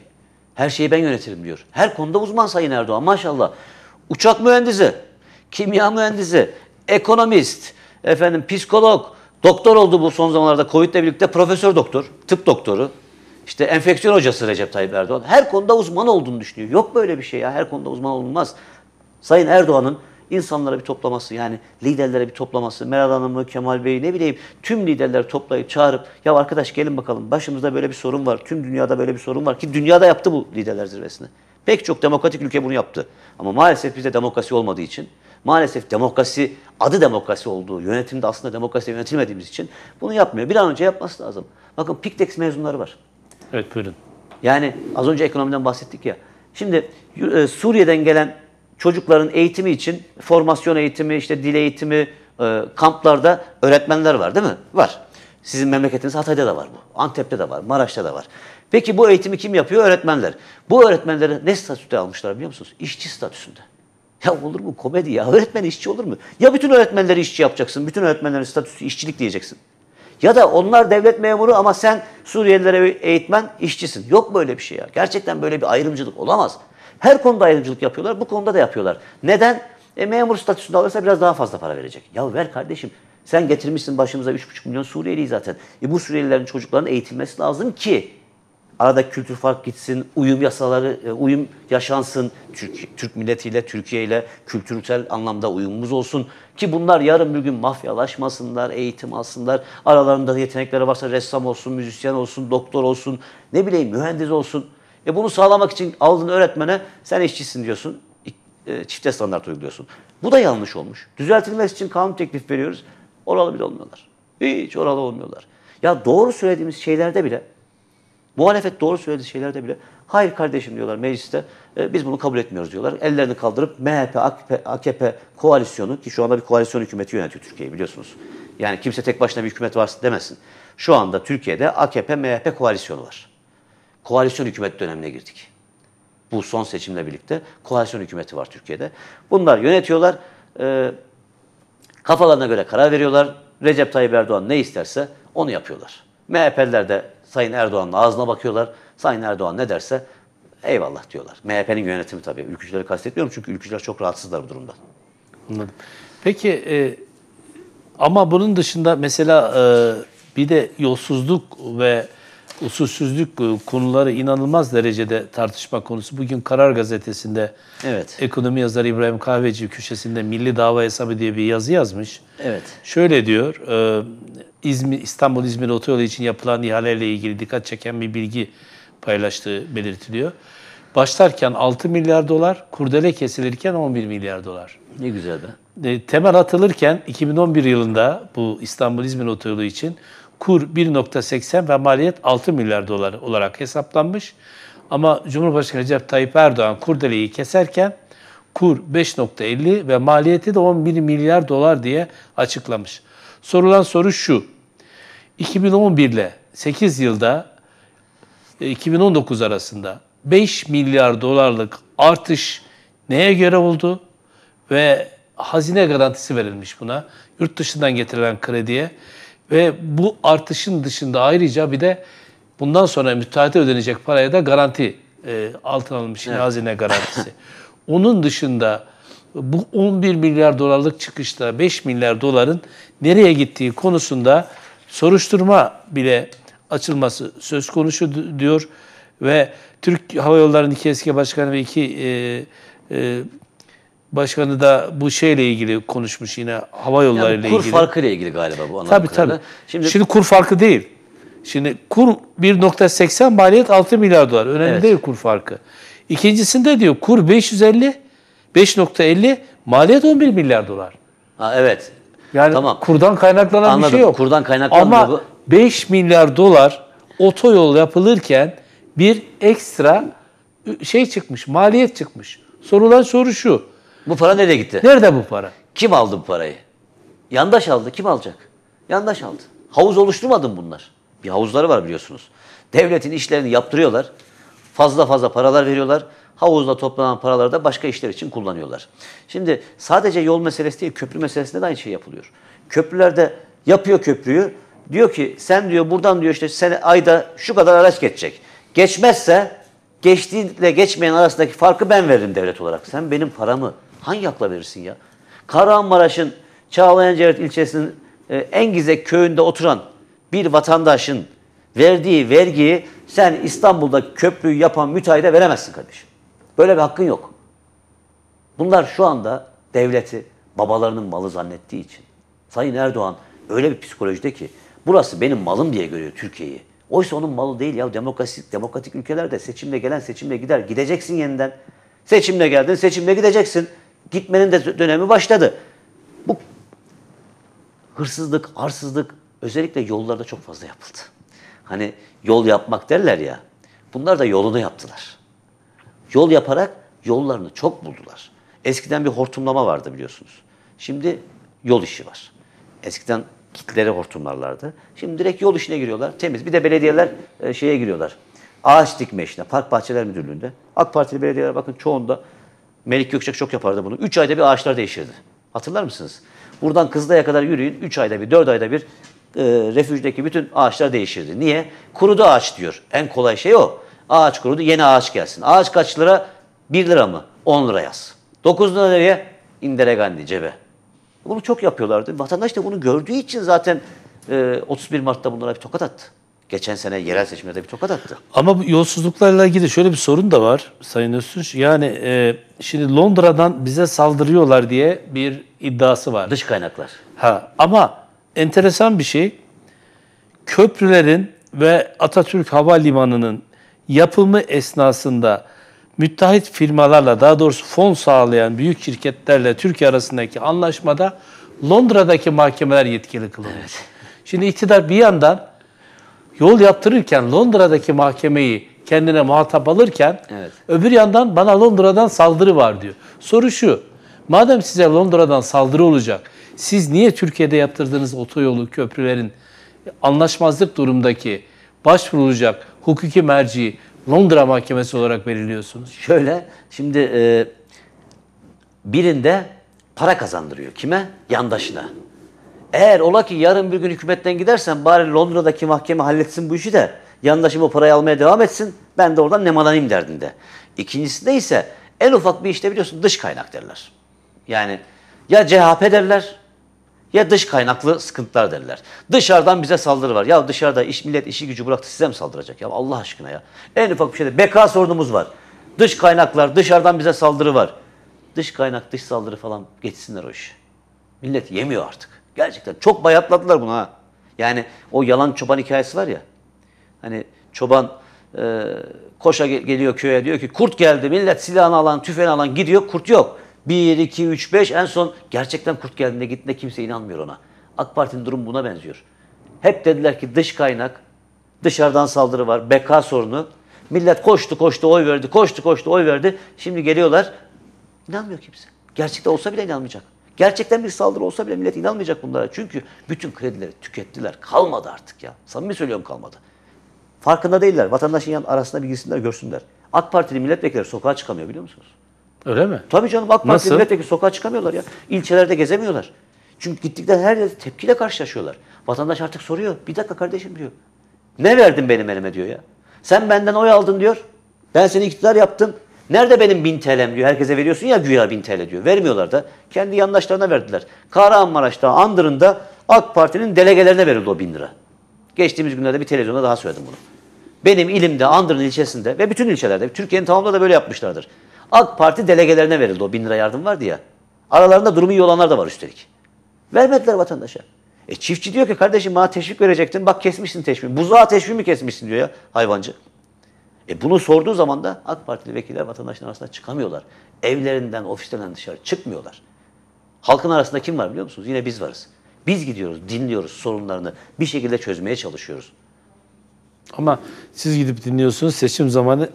Her şeyi ben yönetirim diyor. Her konuda uzman Sayın Erdoğan maşallah. Uçak mühendisi, kimya mühendisi, ekonomist, efendim psikolog, doktor oldu bu son zamanlarda Covid'le birlikte profesör doktor, tıp doktoru. İşte enfeksiyon hocası Recep Tayyip Erdoğan her konuda uzman olduğunu düşünüyor. Yok böyle bir şey ya her konuda uzman olunmaz. Sayın Erdoğan'ın insanlara bir toplaması yani liderlere bir toplaması Meral Hanım'ı, Kemal Bey'i ne bileyim tüm liderleri toplayıp çağırıp ya arkadaş gelin bakalım başımızda böyle bir sorun var. Tüm dünyada böyle bir sorun var ki dünyada yaptı bu liderler zirvesini. Pek çok demokratik ülke bunu yaptı. Ama maalesef bizde demokrasi olmadığı için maalesef demokrasi adı demokrasi olduğu yönetimde aslında demokrasi yönetilmediğimiz için bunu yapmıyor. Bir an önce yapması lazım. Bakın Piktex mezunları var. Evet buyurun. Yani az önce ekonomiden bahsettik ya. Şimdi e, Suriye'den gelen çocukların eğitimi için formasyon eğitimi, işte dil eğitimi, e, kamplarda öğretmenler var değil mi? Var. Sizin memleketiniz Hatay'da da var bu. Antep'te de var, Maraş'ta da var. Peki bu eğitimi kim yapıyor? Öğretmenler. Bu öğretmenleri ne statüde almışlar biliyor musunuz? İşçi statüsünde. Ya olur mu komedi ya? Öğretmen işçi olur mu? Ya bütün öğretmenleri işçi yapacaksın, bütün öğretmenlerin statüsü işçilik diyeceksin. Ya da onlar devlet memuru ama sen Suriyelilere eğitmen, işçisin. Yok böyle bir şey ya. Gerçekten böyle bir ayrımcılık olamaz. Her konuda ayrımcılık yapıyorlar. Bu konuda da yapıyorlar. Neden? E, memur statüsünde alırsa biraz daha fazla para verecek. Ya ver kardeşim. Sen getirmişsin başımıza 3,5 milyon Suriyeli zaten. E, bu Suriyelilerin çocuklarının eğitilmesi lazım ki arada kültür fark gitsin, uyum yasaları, e, uyum yaşansın Türk, Türk milletiyle, Türkiye ile kültürel anlamda uyumumuz olsun. Ki bunlar yarın bir gün mafyalaşmasınlar, eğitim alsınlar, aralarında yetenekleri varsa ressam olsun, müzisyen olsun, doktor olsun, ne bileyim mühendis olsun. E bunu sağlamak için aldığın öğretmene sen işçisin diyorsun, e, çifte standart uyguluyorsun. Bu da yanlış olmuş. Düzeltilmesi için kanun teklif veriyoruz. Oralı bile olmuyorlar. Hiç oralı olmuyorlar. Ya doğru söylediğimiz şeylerde bile Muhalefet doğru söylediği şeylerde bile hayır kardeşim diyorlar mecliste e, biz bunu kabul etmiyoruz diyorlar. Ellerini kaldırıp MHP, AKP, AKP koalisyonu ki şu anda bir koalisyon hükümeti yönetiyor Türkiye'yi biliyorsunuz. Yani kimse tek başına bir hükümet varsa demesin. Şu anda Türkiye'de AKP, MHP koalisyonu var. Koalisyon hükümet dönemine girdik. Bu son seçimle birlikte koalisyon hükümeti var Türkiye'de. Bunlar yönetiyorlar. E, kafalarına göre karar veriyorlar. Recep Tayyip Erdoğan ne isterse onu yapıyorlar. MHP'liler de Sayın Erdoğan'ın ağzına bakıyorlar. Sayın Erdoğan ne derse eyvallah diyorlar. MHP'nin yönetimi tabii. Ülkücüleri kastetmiyorum çünkü ülkücüler çok rahatsızlar bu durumdan. Anladım. Peki e, ama bunun dışında mesela e, bir de yolsuzluk ve usulsüzlük konuları inanılmaz derecede tartışma konusu. Bugün Karar Gazetesi'nde evet. ekonomi yazarı İbrahim Kahveci köşesinde Milli Dava Hesabı diye bir yazı yazmış. Evet. Şöyle diyor, e, İzmir, İstanbul İzmir otoyolu için yapılan ihaleyle ilgili dikkat çeken bir bilgi paylaştığı belirtiliyor. Başlarken 6 milyar dolar, kurdele kesilirken 11 milyar dolar. Ne güzel be. E, temel atılırken 2011 yılında bu İstanbul İzmir otoyolu için kur 1.80 ve maliyet 6 milyar dolar olarak hesaplanmış. Ama Cumhurbaşkanı Recep Tayyip Erdoğan kurdeleyi keserken kur 5.50 ve maliyeti de 11 milyar dolar diye açıklamış. Sorulan soru şu. 2011 ile 8 yılda 2019 e, arasında 5 milyar dolarlık artış neye göre oldu ve hazine garantisi verilmiş buna yurt dışından getirilen krediye ve bu artışın dışında ayrıca bir de bundan sonra müteahhite ödenecek paraya da garanti e, altın alınmış evet. hazine garantisi. *laughs* Onun dışında bu 11 milyar dolarlık çıkışta 5 milyar doların nereye gittiği konusunda soruşturma bile açılması söz konusu diyor ve Türk Hava Yolları'nın iki eski başkanı ve iki e, e, başkanı da bu şeyle ilgili konuşmuş yine hava yolları yani ile ilgili. Kur farkı ile ilgili galiba bu anlamda. Tabii kadarıyla. tabii. Şimdi, Şimdi kur farkı değil. Şimdi kur 1.80 maliyet 6 milyar dolar. Önemli evet. değil kur farkı. İkincisinde diyor kur 550 5.50 maliyet 11 milyar dolar. Ha evet. Yani tamam. kurdan kaynaklanan Anladım. bir şey yok. Kurdan kaynaklanmıyor Ama bu. 5 milyar dolar otoyol yapılırken bir ekstra şey çıkmış, maliyet çıkmış. Sorulan soru şu. Bu para nereye gitti? Nerede bu para? Kim aldı bu parayı? Yandaş aldı. Kim alacak? Yandaş aldı. Havuz oluşturmadı mı bunlar? Bir havuzları var biliyorsunuz. Devletin işlerini yaptırıyorlar. Fazla fazla paralar veriyorlar havuzda toplanan paraları da başka işler için kullanıyorlar. Şimdi sadece yol meselesi değil, köprü meselesinde de aynı şey yapılıyor. Köprülerde yapıyor köprüyü. Diyor ki sen diyor buradan diyor işte sen ayda şu kadar araç geçecek. Geçmezse geçtiğiyle geçmeyen arasındaki farkı ben veririm devlet olarak. Sen benim paramı hangi hakla verirsin ya? Kahramanmaraş'ın Çağlayanceret ilçesinin e, Engizek köyünde oturan bir vatandaşın verdiği vergiyi sen İstanbul'da köprüyü yapan müteahhide veremezsin kardeşim. Böyle bir hakkın yok. Bunlar şu anda devleti babalarının malı zannettiği için. Sayın Erdoğan öyle bir psikolojide ki burası benim malım diye görüyor Türkiye'yi. Oysa onun malı değil ya demokratik demokratik ülkelerde seçimle gelen seçimle gider gideceksin yeniden. Seçimle geldin seçimle gideceksin. Gitmenin de dönemi başladı. Bu hırsızlık, arsızlık özellikle yollarda çok fazla yapıldı. Hani yol yapmak derler ya. Bunlar da yolunu yaptılar. Yol yaparak yollarını çok buldular. Eskiden bir hortumlama vardı biliyorsunuz. Şimdi yol işi var. Eskiden kitlere hortumlarlardı. Şimdi direkt yol işine giriyorlar. Temiz. Bir de belediyeler e, şeye giriyorlar. Ağaç dikme işine. Park Bahçeler Müdürlüğü'nde. AK Partili belediyeler bakın çoğunda Melik Gökçek çok yapardı bunu. Üç ayda bir ağaçlar değişirdi. Hatırlar mısınız? Buradan Kızılay'a kadar yürüyün. Üç ayda bir, dört ayda bir e, refüjdeki bütün ağaçlar değişirdi. Niye? Kurudu ağaç diyor. En kolay şey o. Ağaç kurudu yeni ağaç gelsin. Ağaç kaç lira? 1 lira mı? 10 lira yaz. 9 lira nereye? İndire Gandhi cebe. Bunu çok yapıyorlardı. Vatandaş da bunu gördüğü için zaten e, 31 Mart'ta bunlara bir tokat attı. Geçen sene yerel seçimlerde bir tokat attı. Ama bu yolsuzluklarla ilgili şöyle bir sorun da var Sayın Öztürk. Yani e, şimdi Londra'dan bize saldırıyorlar diye bir iddiası var. Dış kaynaklar. Ha ama enteresan bir şey. Köprülerin ve Atatürk Havalimanı'nın yapımı esnasında müteahhit firmalarla daha doğrusu fon sağlayan büyük şirketlerle Türkiye arasındaki anlaşmada Londra'daki mahkemeler yetkili kılınmış. Evet. Şimdi iktidar bir yandan yol yaptırırken Londra'daki mahkemeyi kendine muhatap alırken evet. öbür yandan bana Londra'dan saldırı var diyor. Soru şu. Madem size Londra'dan saldırı olacak, siz niye Türkiye'de yaptırdığınız otoyolu, köprülerin anlaşmazlık durumdaki başvurulacak hukuki merci Londra Mahkemesi olarak belirliyorsunuz? Şöyle, şimdi e, birinde para kazandırıyor. Kime? Yandaşına. Eğer ola ki yarın bir gün hükümetten gidersen bari Londra'daki mahkeme halletsin bu işi de yandaşım o parayı almaya devam etsin ben de oradan nemalanayım derdinde. İkincisinde ise en ufak bir işte biliyorsun dış kaynak derler. Yani ya CHP derler ya dış kaynaklı sıkıntılar derler. Dışarıdan bize saldırı var. Ya dışarıda iş, millet işi gücü bıraktı size mi saldıracak? Ya Allah aşkına ya. En ufak bir şeyde beka sorunumuz var. Dış kaynaklar, dışarıdan bize saldırı var. Dış kaynak, dış saldırı falan geçsinler o iş. Millet yemiyor artık. Gerçekten çok bayatladılar buna. Yani o yalan çoban hikayesi var ya. Hani çoban e, koşa geliyor köye diyor ki kurt geldi millet silahını alan tüfeğini alan gidiyor kurt yok. 1, 2, 3, 5 en son gerçekten kurt geldiğinde gittiğinde kimse inanmıyor ona. AK Parti'nin durumu buna benziyor. Hep dediler ki dış kaynak, dışarıdan saldırı var, beka sorunu. Millet koştu koştu oy verdi, koştu koştu oy verdi. Şimdi geliyorlar, inanmıyor kimse. Gerçekte olsa bile inanmayacak. Gerçekten bir saldırı olsa bile millet inanmayacak bunlara. Çünkü bütün kredileri tükettiler. Kalmadı artık ya. Samimi söylüyorum kalmadı. Farkında değiller. Vatandaşın yan arasında bir girsinler görsünler. AK Partili milletvekilleri sokağa çıkamıyor biliyor musunuz? Öyle mi? Tabii canım AK Parti milletvekili sokağa çıkamıyorlar ya. İlçelerde gezemiyorlar. Çünkü gittikten her yerde tepkiyle karşılaşıyorlar. Vatandaş artık soruyor. Bir dakika kardeşim diyor. Ne verdin benim elime diyor ya. Sen benden oy aldın diyor. Ben seni iktidar yaptım. Nerede benim bin TL'm diyor. Herkese veriyorsun ya güya bin TL diyor. Vermiyorlar da. Kendi yandaşlarına verdiler. Kahramanmaraş'ta, Andırın'da AK Parti'nin delegelerine verildi o bin lira. Geçtiğimiz günlerde bir televizyonda daha söyledim bunu. Benim ilimde, Andırın ilçesinde ve bütün ilçelerde, Türkiye'nin tamamında da böyle yapmışlardır. AK Parti delegelerine verildi o bin lira yardım vardı ya. Aralarında durumu iyi olanlar da var üstelik. Vermediler vatandaşa. E çiftçi diyor ki kardeşim bana teşvik verecektin bak kesmişsin teşvik. Buzağa teşvik mi kesmişsin diyor ya hayvancı. E bunu sorduğu zaman da AK Partili vekiller vatandaşın arasında çıkamıyorlar. Evlerinden, ofislerinden dışarı çıkmıyorlar. Halkın arasında kim var biliyor musunuz? Yine biz varız. Biz gidiyoruz, dinliyoruz sorunlarını. Bir şekilde çözmeye çalışıyoruz. Ama siz gidip dinliyorsunuz seçim zamanı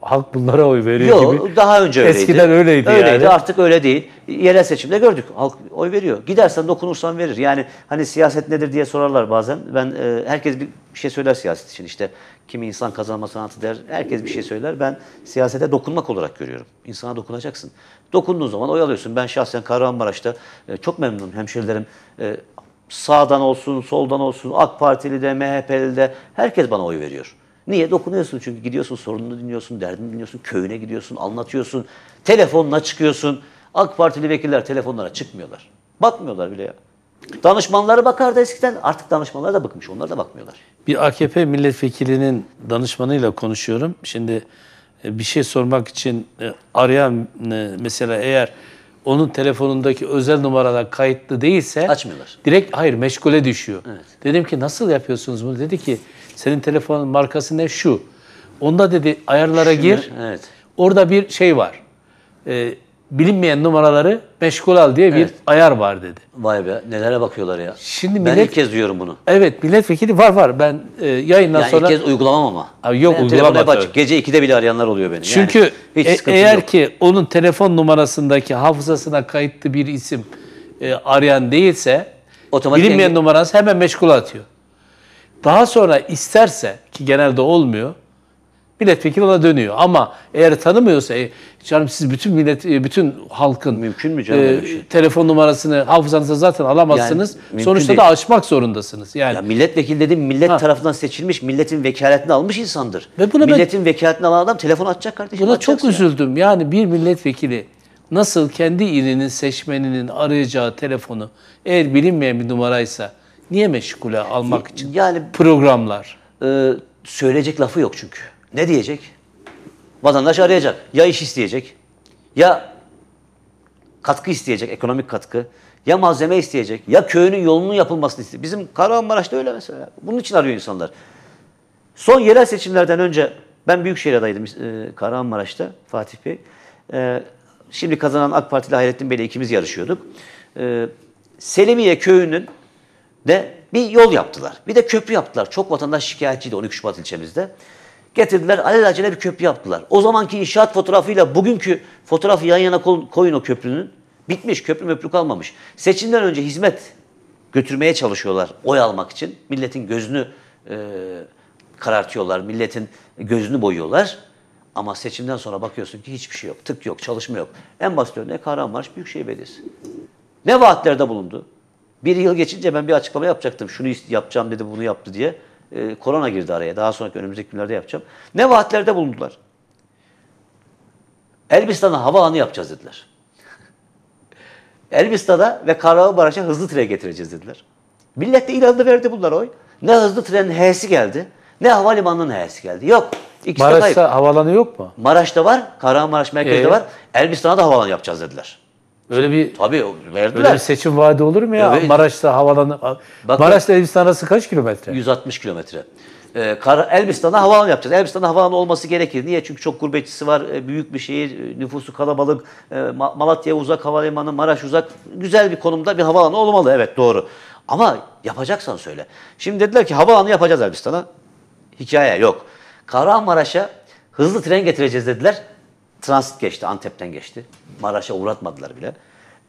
halk bunlara oy veriyor Yok, gibi. daha önce öyleydi. Eskiden öyleydi, öyleydi yani. artık öyle değil. Yerel seçimde gördük. Halk oy veriyor. Gidersen dokunursan verir. Yani hani siyaset nedir diye sorarlar bazen. Ben e, herkes bir şey söyler siyaset için işte. Kimi insan kazanma sanatı der. Herkes bir şey söyler. Ben siyasete dokunmak olarak görüyorum. İnsana dokunacaksın. Dokunduğun zaman oy alıyorsun. Ben şahsen Kahramanmaraş'ta e, çok memnunum. Hemşerilerim e, sağdan olsun, soldan olsun, AK Partili de, MHP'li de herkes bana oy veriyor. Niye? Dokunuyorsun çünkü gidiyorsun sorununu dinliyorsun, derdini dinliyorsun, köyüne gidiyorsun, anlatıyorsun. Telefonla çıkıyorsun. AK Partili vekiller telefonlara çıkmıyorlar. Bakmıyorlar bile ya. Danışmanlara bakardı eskiden. Artık danışmanlar da bakmış. Onlar da bakmıyorlar. Bir AKP milletvekilinin danışmanıyla konuşuyorum. Şimdi e, bir şey sormak için e, arayan e, mesela eğer onun telefonundaki özel numaralar kayıtlı değilse açmıyorlar. Direkt hayır meşgule düşüyor. Evet. Dedim ki nasıl yapıyorsunuz bunu? Dedi ki senin telefonun markası ne? Şu. Onda dedi ayarlara Şimdi, gir. Evet. Orada bir şey var. Ee, bilinmeyen numaraları meşgul al diye evet. bir ayar var dedi. Vay be nelere bakıyorlar ya. Şimdi millet, ben ilk kez duyuyorum bunu. Evet milletvekili var var ben e, yayından yani sonra. Yani ilk kez uygulamam ama. Abi yok uygulamam. açık. Gece 2'de bile arayanlar oluyor beni. Çünkü yani, e, eğer yok. ki onun telefon numarasındaki hafızasına kayıtlı bir isim e, arayan değilse Otomatik bilinmeyen en... numarası hemen meşgul atıyor. Daha sonra isterse ki genelde olmuyor milletvekili ona dönüyor. Ama eğer tanımıyorsa e, canım siz bütün millet e, bütün halkın mümkün mü canım e, şey? telefon numarasını hafızanıza zaten alamazsınız. Yani, Sonuçta değil. da açmak zorundasınız. Yani ya milletvekili dediğim millet ha. tarafından seçilmiş, milletin vekaletini almış insandır. Ve buna milletin ben, vekaletini alan adam telefon açacak kardeşim. Buna çok ya. üzüldüm. Yani bir milletvekili nasıl kendi ilinin seçmeninin arayacağı telefonu eğer bilinmeyen bir numaraysa Niye meşgule almak için? Yani programlar. E, söyleyecek lafı yok çünkü. Ne diyecek? Vatandaş arayacak. Ya iş isteyecek, ya katkı isteyecek, ekonomik katkı, ya malzeme isteyecek, ya köyünün yolunun yapılmasını isteyecek. Bizim Kahramanmaraş'ta öyle mesela. Bunun için arıyor insanlar. Son yerel seçimlerden önce ben Büyükşehir adaydım e, Kahramanmaraş'ta Fatih Bey. E, şimdi kazanan AK Parti ile Hayrettin Bey ikimiz yarışıyorduk. E, Selimiye köyünün de bir yol yaptılar. Bir de köprü yaptılar. Çok vatandaş şikayetçiydi 12 Şubat ilçemizde. Getirdiler alelacele bir köprü yaptılar. O zamanki inşaat fotoğrafıyla bugünkü fotoğrafı yan yana koyun o köprünün. Bitmiş köprü möprü kalmamış. Seçimden önce hizmet götürmeye çalışıyorlar oy almak için. Milletin gözünü e, karartıyorlar. Milletin gözünü boyuyorlar. Ama seçimden sonra bakıyorsun ki hiçbir şey yok. Tık yok, çalışma yok. En basit örneği Kahramanmaraş Büyükşehir Belediyesi. Ne vaatlerde bulundu? Bir yıl geçince ben bir açıklama yapacaktım. Şunu yapacağım dedi, bunu yaptı diye. E, korona girdi araya. Daha sonraki önümüzdeki günlerde yapacağım. Ne vaatlerde bulundular? Elbistan'a havaalanı yapacağız dediler. Elbistan'a ve Kahramanmaraş'a hızlı tren getireceğiz dediler. Millet de ilanını verdi bunlar oy. Ne hızlı trenin H'si geldi, ne havalimanının H'si geldi. Yok. Maraş'ta havaalanı yok mu? Maraş'ta var, Kahramanmaraş merkezde ee? var. Elbistan'a da havaalanı yapacağız dediler. Öyle bir tabii verdiler. Öyle bir seçim vaadi olur mu ya? Evet. Maraş'ta havalan. Bakın, Maraş'ta Elbistan arası kaç kilometre? 160 kilometre. Ee, Elbistan'a havalan yapacağız. Elbistan'a havalan olması gerekir. Niye? Çünkü çok gurbetçisi var. Ee, büyük bir şehir, e, nüfusu kalabalık. Ee, Malatya uzak havalimanı, Maraş uzak. Güzel bir konumda bir havalan olmalı. Evet doğru. Ama yapacaksan söyle. Şimdi dediler ki havaalanı yapacağız Elbistan'a. Hikaye yok. Kahramanmaraş'a hızlı tren getireceğiz dediler. Transit geçti, Antep'ten geçti. Maraş'a uğratmadılar bile.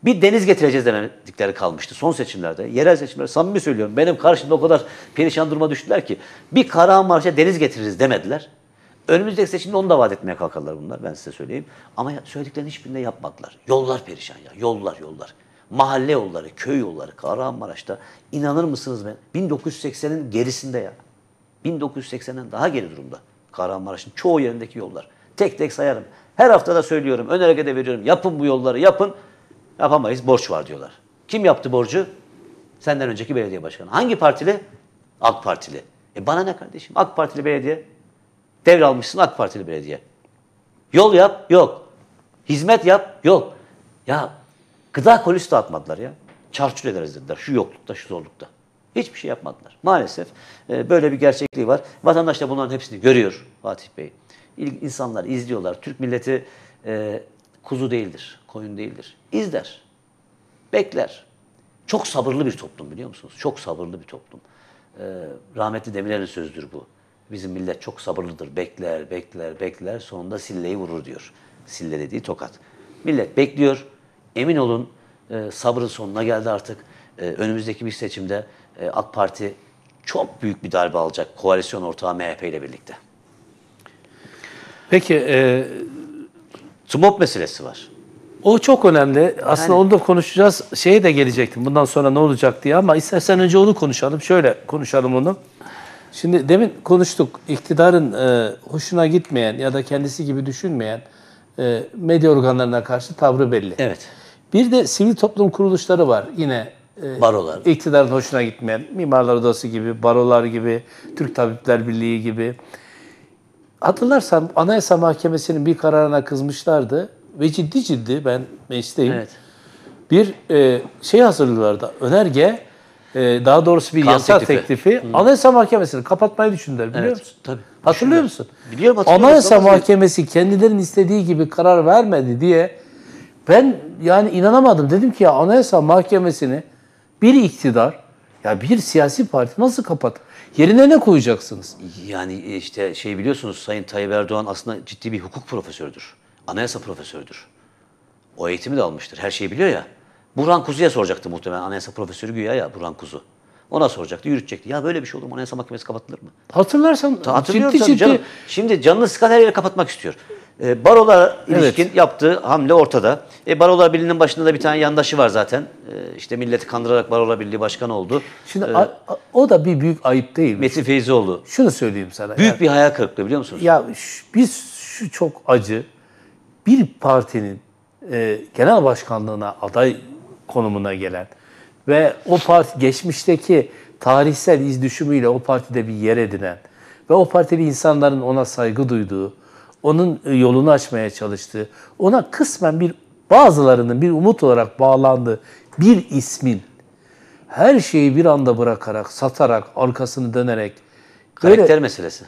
Bir deniz getireceğiz demedikleri kalmıştı son seçimlerde. Yerel seçimlerde samimi söylüyorum. Benim karşımda o kadar perişan duruma düştüler ki bir Karahanmaraş'a deniz getiririz demediler. Önümüzdeki seçimde onu da vaat etmeye kalkarlar bunlar ben size söyleyeyim. Ama söylediklerini hiçbirinde yapmadılar. Yollar perişan ya. Yollar yollar. Mahalle yolları, köy yolları Karahanmaraş'ta inanır mısınız ben 1980'in gerisinde ya. 1980'den daha geri durumda. Karahanmaraş'ın çoğu yerindeki yollar. Tek tek sayarım. Her hafta da söylüyorum, önerge de veriyorum. Yapın bu yolları, yapın. Yapamayız, borç var diyorlar. Kim yaptı borcu? Senden önceki belediye başkanı. Hangi partili? AK Partili. E bana ne kardeşim? AK Partili belediye. Devralmışsın AK Partili belediye. Yol yap, yok. Hizmet yap, yok. Ya gıda kolisi de atmadılar ya. Çarçur ederiz dediler şu yoklukta, şu zorlukta. Hiçbir şey yapmadılar. Maalesef e, böyle bir gerçekliği var. Vatandaş da bunların hepsini görüyor Fatih Bey insanlar izliyorlar. Türk milleti e, kuzu değildir, koyun değildir. İzler, bekler. Çok sabırlı bir toplum biliyor musunuz? Çok sabırlı bir toplum. E, rahmetli Demirel'in sözüdür bu. Bizim millet çok sabırlıdır. Bekler, bekler, bekler. Sonunda silleyi vurur diyor. Sille dediği tokat. Millet bekliyor. Emin olun e, sabrın sonuna geldi artık. E, önümüzdeki bir seçimde e, AK Parti çok büyük bir darbe alacak koalisyon ortağı MHP ile birlikte. Peki e, TUMOP meselesi var. O çok önemli. Aslında yani. onu da konuşacağız. Şeye de gelecektim bundan sonra ne olacak diye ama istersen önce onu konuşalım. Şöyle konuşalım onu. Şimdi demin konuştuk. İktidarın e, hoşuna gitmeyen ya da kendisi gibi düşünmeyen e, medya organlarına karşı tavrı belli. Evet. Bir de sivil toplum kuruluşları var yine. E, barolar. İktidarın hoşuna gitmeyen. Mimarlar Odası gibi, barolar gibi, Türk Tabipler Birliği gibi Hatırlarsan Anayasa Mahkemesi'nin bir kararına kızmışlardı ve ciddi ciddi ben meclisteyim. Evet. Bir e, şey hazırlıyorlardı. Önerge e, daha doğrusu bir Kan yasa teklifi. teklifi. Hı. Hmm. Anayasa Mahkemesi'ni kapatmayı düşündüler biliyor Evet, musun? tabii. Hatırlıyor musun? Biliyorum, hatırlıyorum. Anayasa Tabii. Mahkemesi kendilerinin istediği gibi karar vermedi diye ben yani inanamadım. Dedim ki ya Anayasa Mahkemesi'ni bir iktidar ya bir siyasi parti nasıl kapat? Yerine ne koyacaksınız? Yani e, işte şey biliyorsunuz Sayın Tayyip Erdoğan aslında ciddi bir hukuk profesörüdür. Anayasa profesörüdür. O eğitimi de almıştır. Her şeyi biliyor ya. Burhan Kuzu'ya soracaktı muhtemelen anayasa profesörü güya ya Burhan Kuzu. Ona soracaktı, yürütecekti. Ya böyle bir şey olur mu? Anayasa Mahkemesi kapatılır mı? Hatırlarsan ciddi ciddi. Canım. Şimdi canını sıkan her yeri kapatmak istiyor. E, barolara ilişkin evet. yaptığı hamle ortada. E, Barolar Birliği'nin başında da bir tane yandaşı var zaten. E, işte milleti kandırarak Baro'la Birliği Başkanı oldu. Şimdi e, a, a, o da bir büyük ayıp değil mi? Metin Feyzioğlu. Şunu söyleyeyim sana. Büyük yani, bir hayal kırıklığı biliyor musunuz? Ya şu, biz şu çok acı. Bir partinin e, genel başkanlığına aday konumuna gelen ve o parti geçmişteki tarihsel iz düşümüyle o partide bir yer edinen ve o partili insanların ona saygı duyduğu onun e, yolunu açmaya çalıştığı, ona kısmen bir bazılarının bir umut olarak bağlandığı bir ismin her şeyi bir anda bırakarak, satarak, arkasını dönerek karakter böyle, meselesi.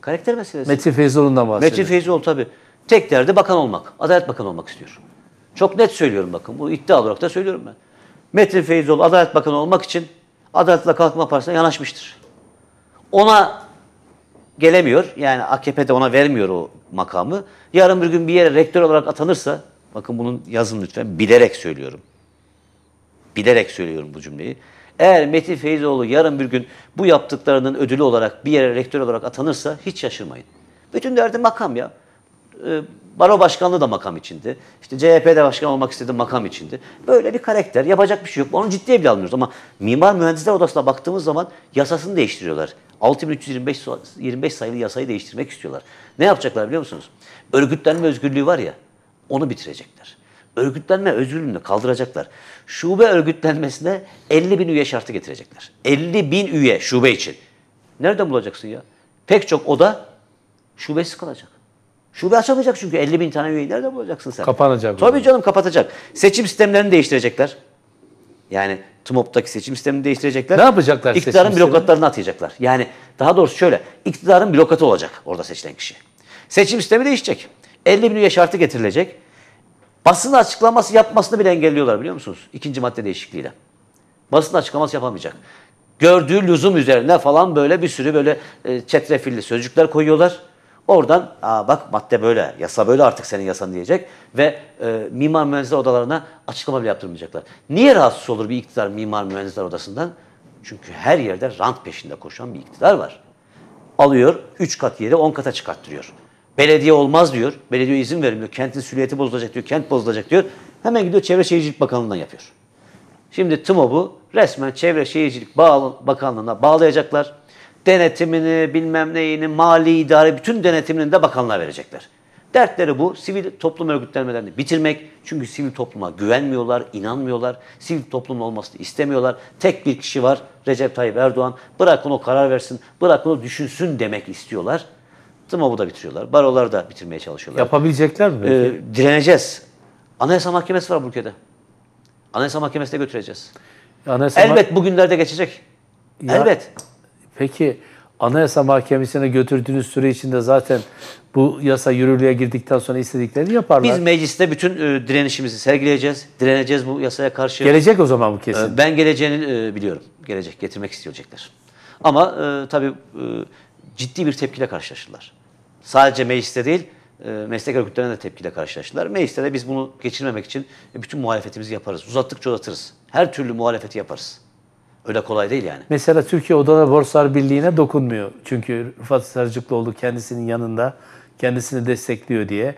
Karakter meselesi. Metin Feyzoğlu'ndan bahsediyor. Metin Feyzoğlu tabii. Tek derdi bakan olmak. Adalet Bakanı olmak istiyor. Çok net söylüyorum bakın. Bu iddia olarak da söylüyorum ben. Metin Feyzoğlu Adalet Bakanı olmak için Adalet'le Kalkınma Partisi'ne yanaşmıştır. Ona gelemiyor. Yani AKP de ona vermiyor o makamı. Yarın bir gün bir yere rektör olarak atanırsa, bakın bunun yazın lütfen, bilerek söylüyorum. Bilerek söylüyorum bu cümleyi. Eğer Metin Feyzoğlu yarın bir gün bu yaptıklarının ödülü olarak bir yere rektör olarak atanırsa hiç şaşırmayın. Bütün derdi makam ya. Ee, Baro başkanlığı da makam içindi. İşte CHP'de başkan olmak istedi makam içindi. Böyle bir karakter. Yapacak bir şey yok. Onu ciddiye bile almıyoruz ama Mimar Mühendisler Odası'na baktığımız zaman yasasını değiştiriyorlar. 6325 25 sayılı yasayı değiştirmek istiyorlar. Ne yapacaklar biliyor musunuz? Örgütlenme özgürlüğü var ya onu bitirecekler. Örgütlenme özgürlüğünü kaldıracaklar. Şube örgütlenmesine 50 bin üye şartı getirecekler. 50 bin üye şube için. Nereden bulacaksın ya? Pek çok oda şubesiz kalacak. Şube açamayacak çünkü 50 bin tane üyeyi nerede bulacaksın sen? Kapanacak. Tabii canım kapatacak. Seçim sistemlerini değiştirecekler. Yani TMOP'taki seçim sistemini değiştirecekler. Ne yapacaklar İktidarın blokatlarını atayacaklar. Yani daha doğrusu şöyle. iktidarın blokatı olacak orada seçilen kişi. Seçim sistemi değişecek. 50 bin üye şartı getirilecek. Basın açıklaması yapmasını bile engelliyorlar biliyor musunuz? İkinci madde değişikliğiyle. Basın açıklaması yapamayacak. Gördüğü lüzum üzerine falan böyle bir sürü böyle e, çetrefilli sözcükler koyuyorlar. Oradan Aa bak madde böyle, yasa böyle artık senin yasan diyecek ve e, mimar mühendisler odalarına açıklama bile yaptırmayacaklar. Niye rahatsız olur bir iktidar mimar mühendisler odasından? Çünkü her yerde rant peşinde koşan bir iktidar var. Alıyor 3 kat yeri 10 kata çıkarttırıyor. Belediye olmaz diyor. Belediye izin vermiyor. Kentin süliyeti bozulacak diyor. Kent bozulacak diyor. Hemen gidiyor Çevre Şehircilik Bakanlığı'ndan yapıyor. Şimdi TMOB'u resmen Çevre Şehircilik Bakanlığı'na bağlayacaklar denetimini, bilmem neyini, mali idare, bütün denetimini de bakanlığa verecekler. Dertleri bu. Sivil toplum örgütlenmelerini bitirmek. Çünkü sivil topluma güvenmiyorlar, inanmıyorlar. Sivil toplum olmasını istemiyorlar. Tek bir kişi var Recep Tayyip Erdoğan. Bırakın o karar versin, bırakın o düşünsün demek istiyorlar. TMOB'u da bitiriyorlar. Baroları da bitirmeye çalışıyorlar. Yapabilecekler mi? Ee, direneceğiz. Anayasa Mahkemesi var bu ülkede. Anayasa Mahkemesi'ne götüreceğiz. Anayasa Elbet bugünlerde geçecek. Ya, Elbet. Peki Anayasa Mahkemesi'ne götürdüğünüz süre içinde zaten bu yasa yürürlüğe girdikten sonra istediklerini yaparlar. Biz mecliste bütün e, direnişimizi sergileyeceğiz. Direneceğiz bu yasaya karşı. Gelecek o zaman bu kesin. E, ben geleceğini e, biliyorum. Gelecek, getirmek isteyecekler. Ama e, tabii e, ciddi bir tepkiyle karşılaşırlar. Sadece mecliste değil, e, meslek örgütlerine de tepkiyle karşılaştılar. Mecliste de biz bunu geçirmemek için e, bütün muhalefetimizi yaparız. Uzattıkça uzatırız. Her türlü muhalefeti yaparız. Öyle kolay değil yani. Mesela Türkiye Odalar Borsalar Birliği'ne dokunmuyor. Çünkü Rıfat Sarıcıklıoğlu kendisinin yanında, kendisini destekliyor diye.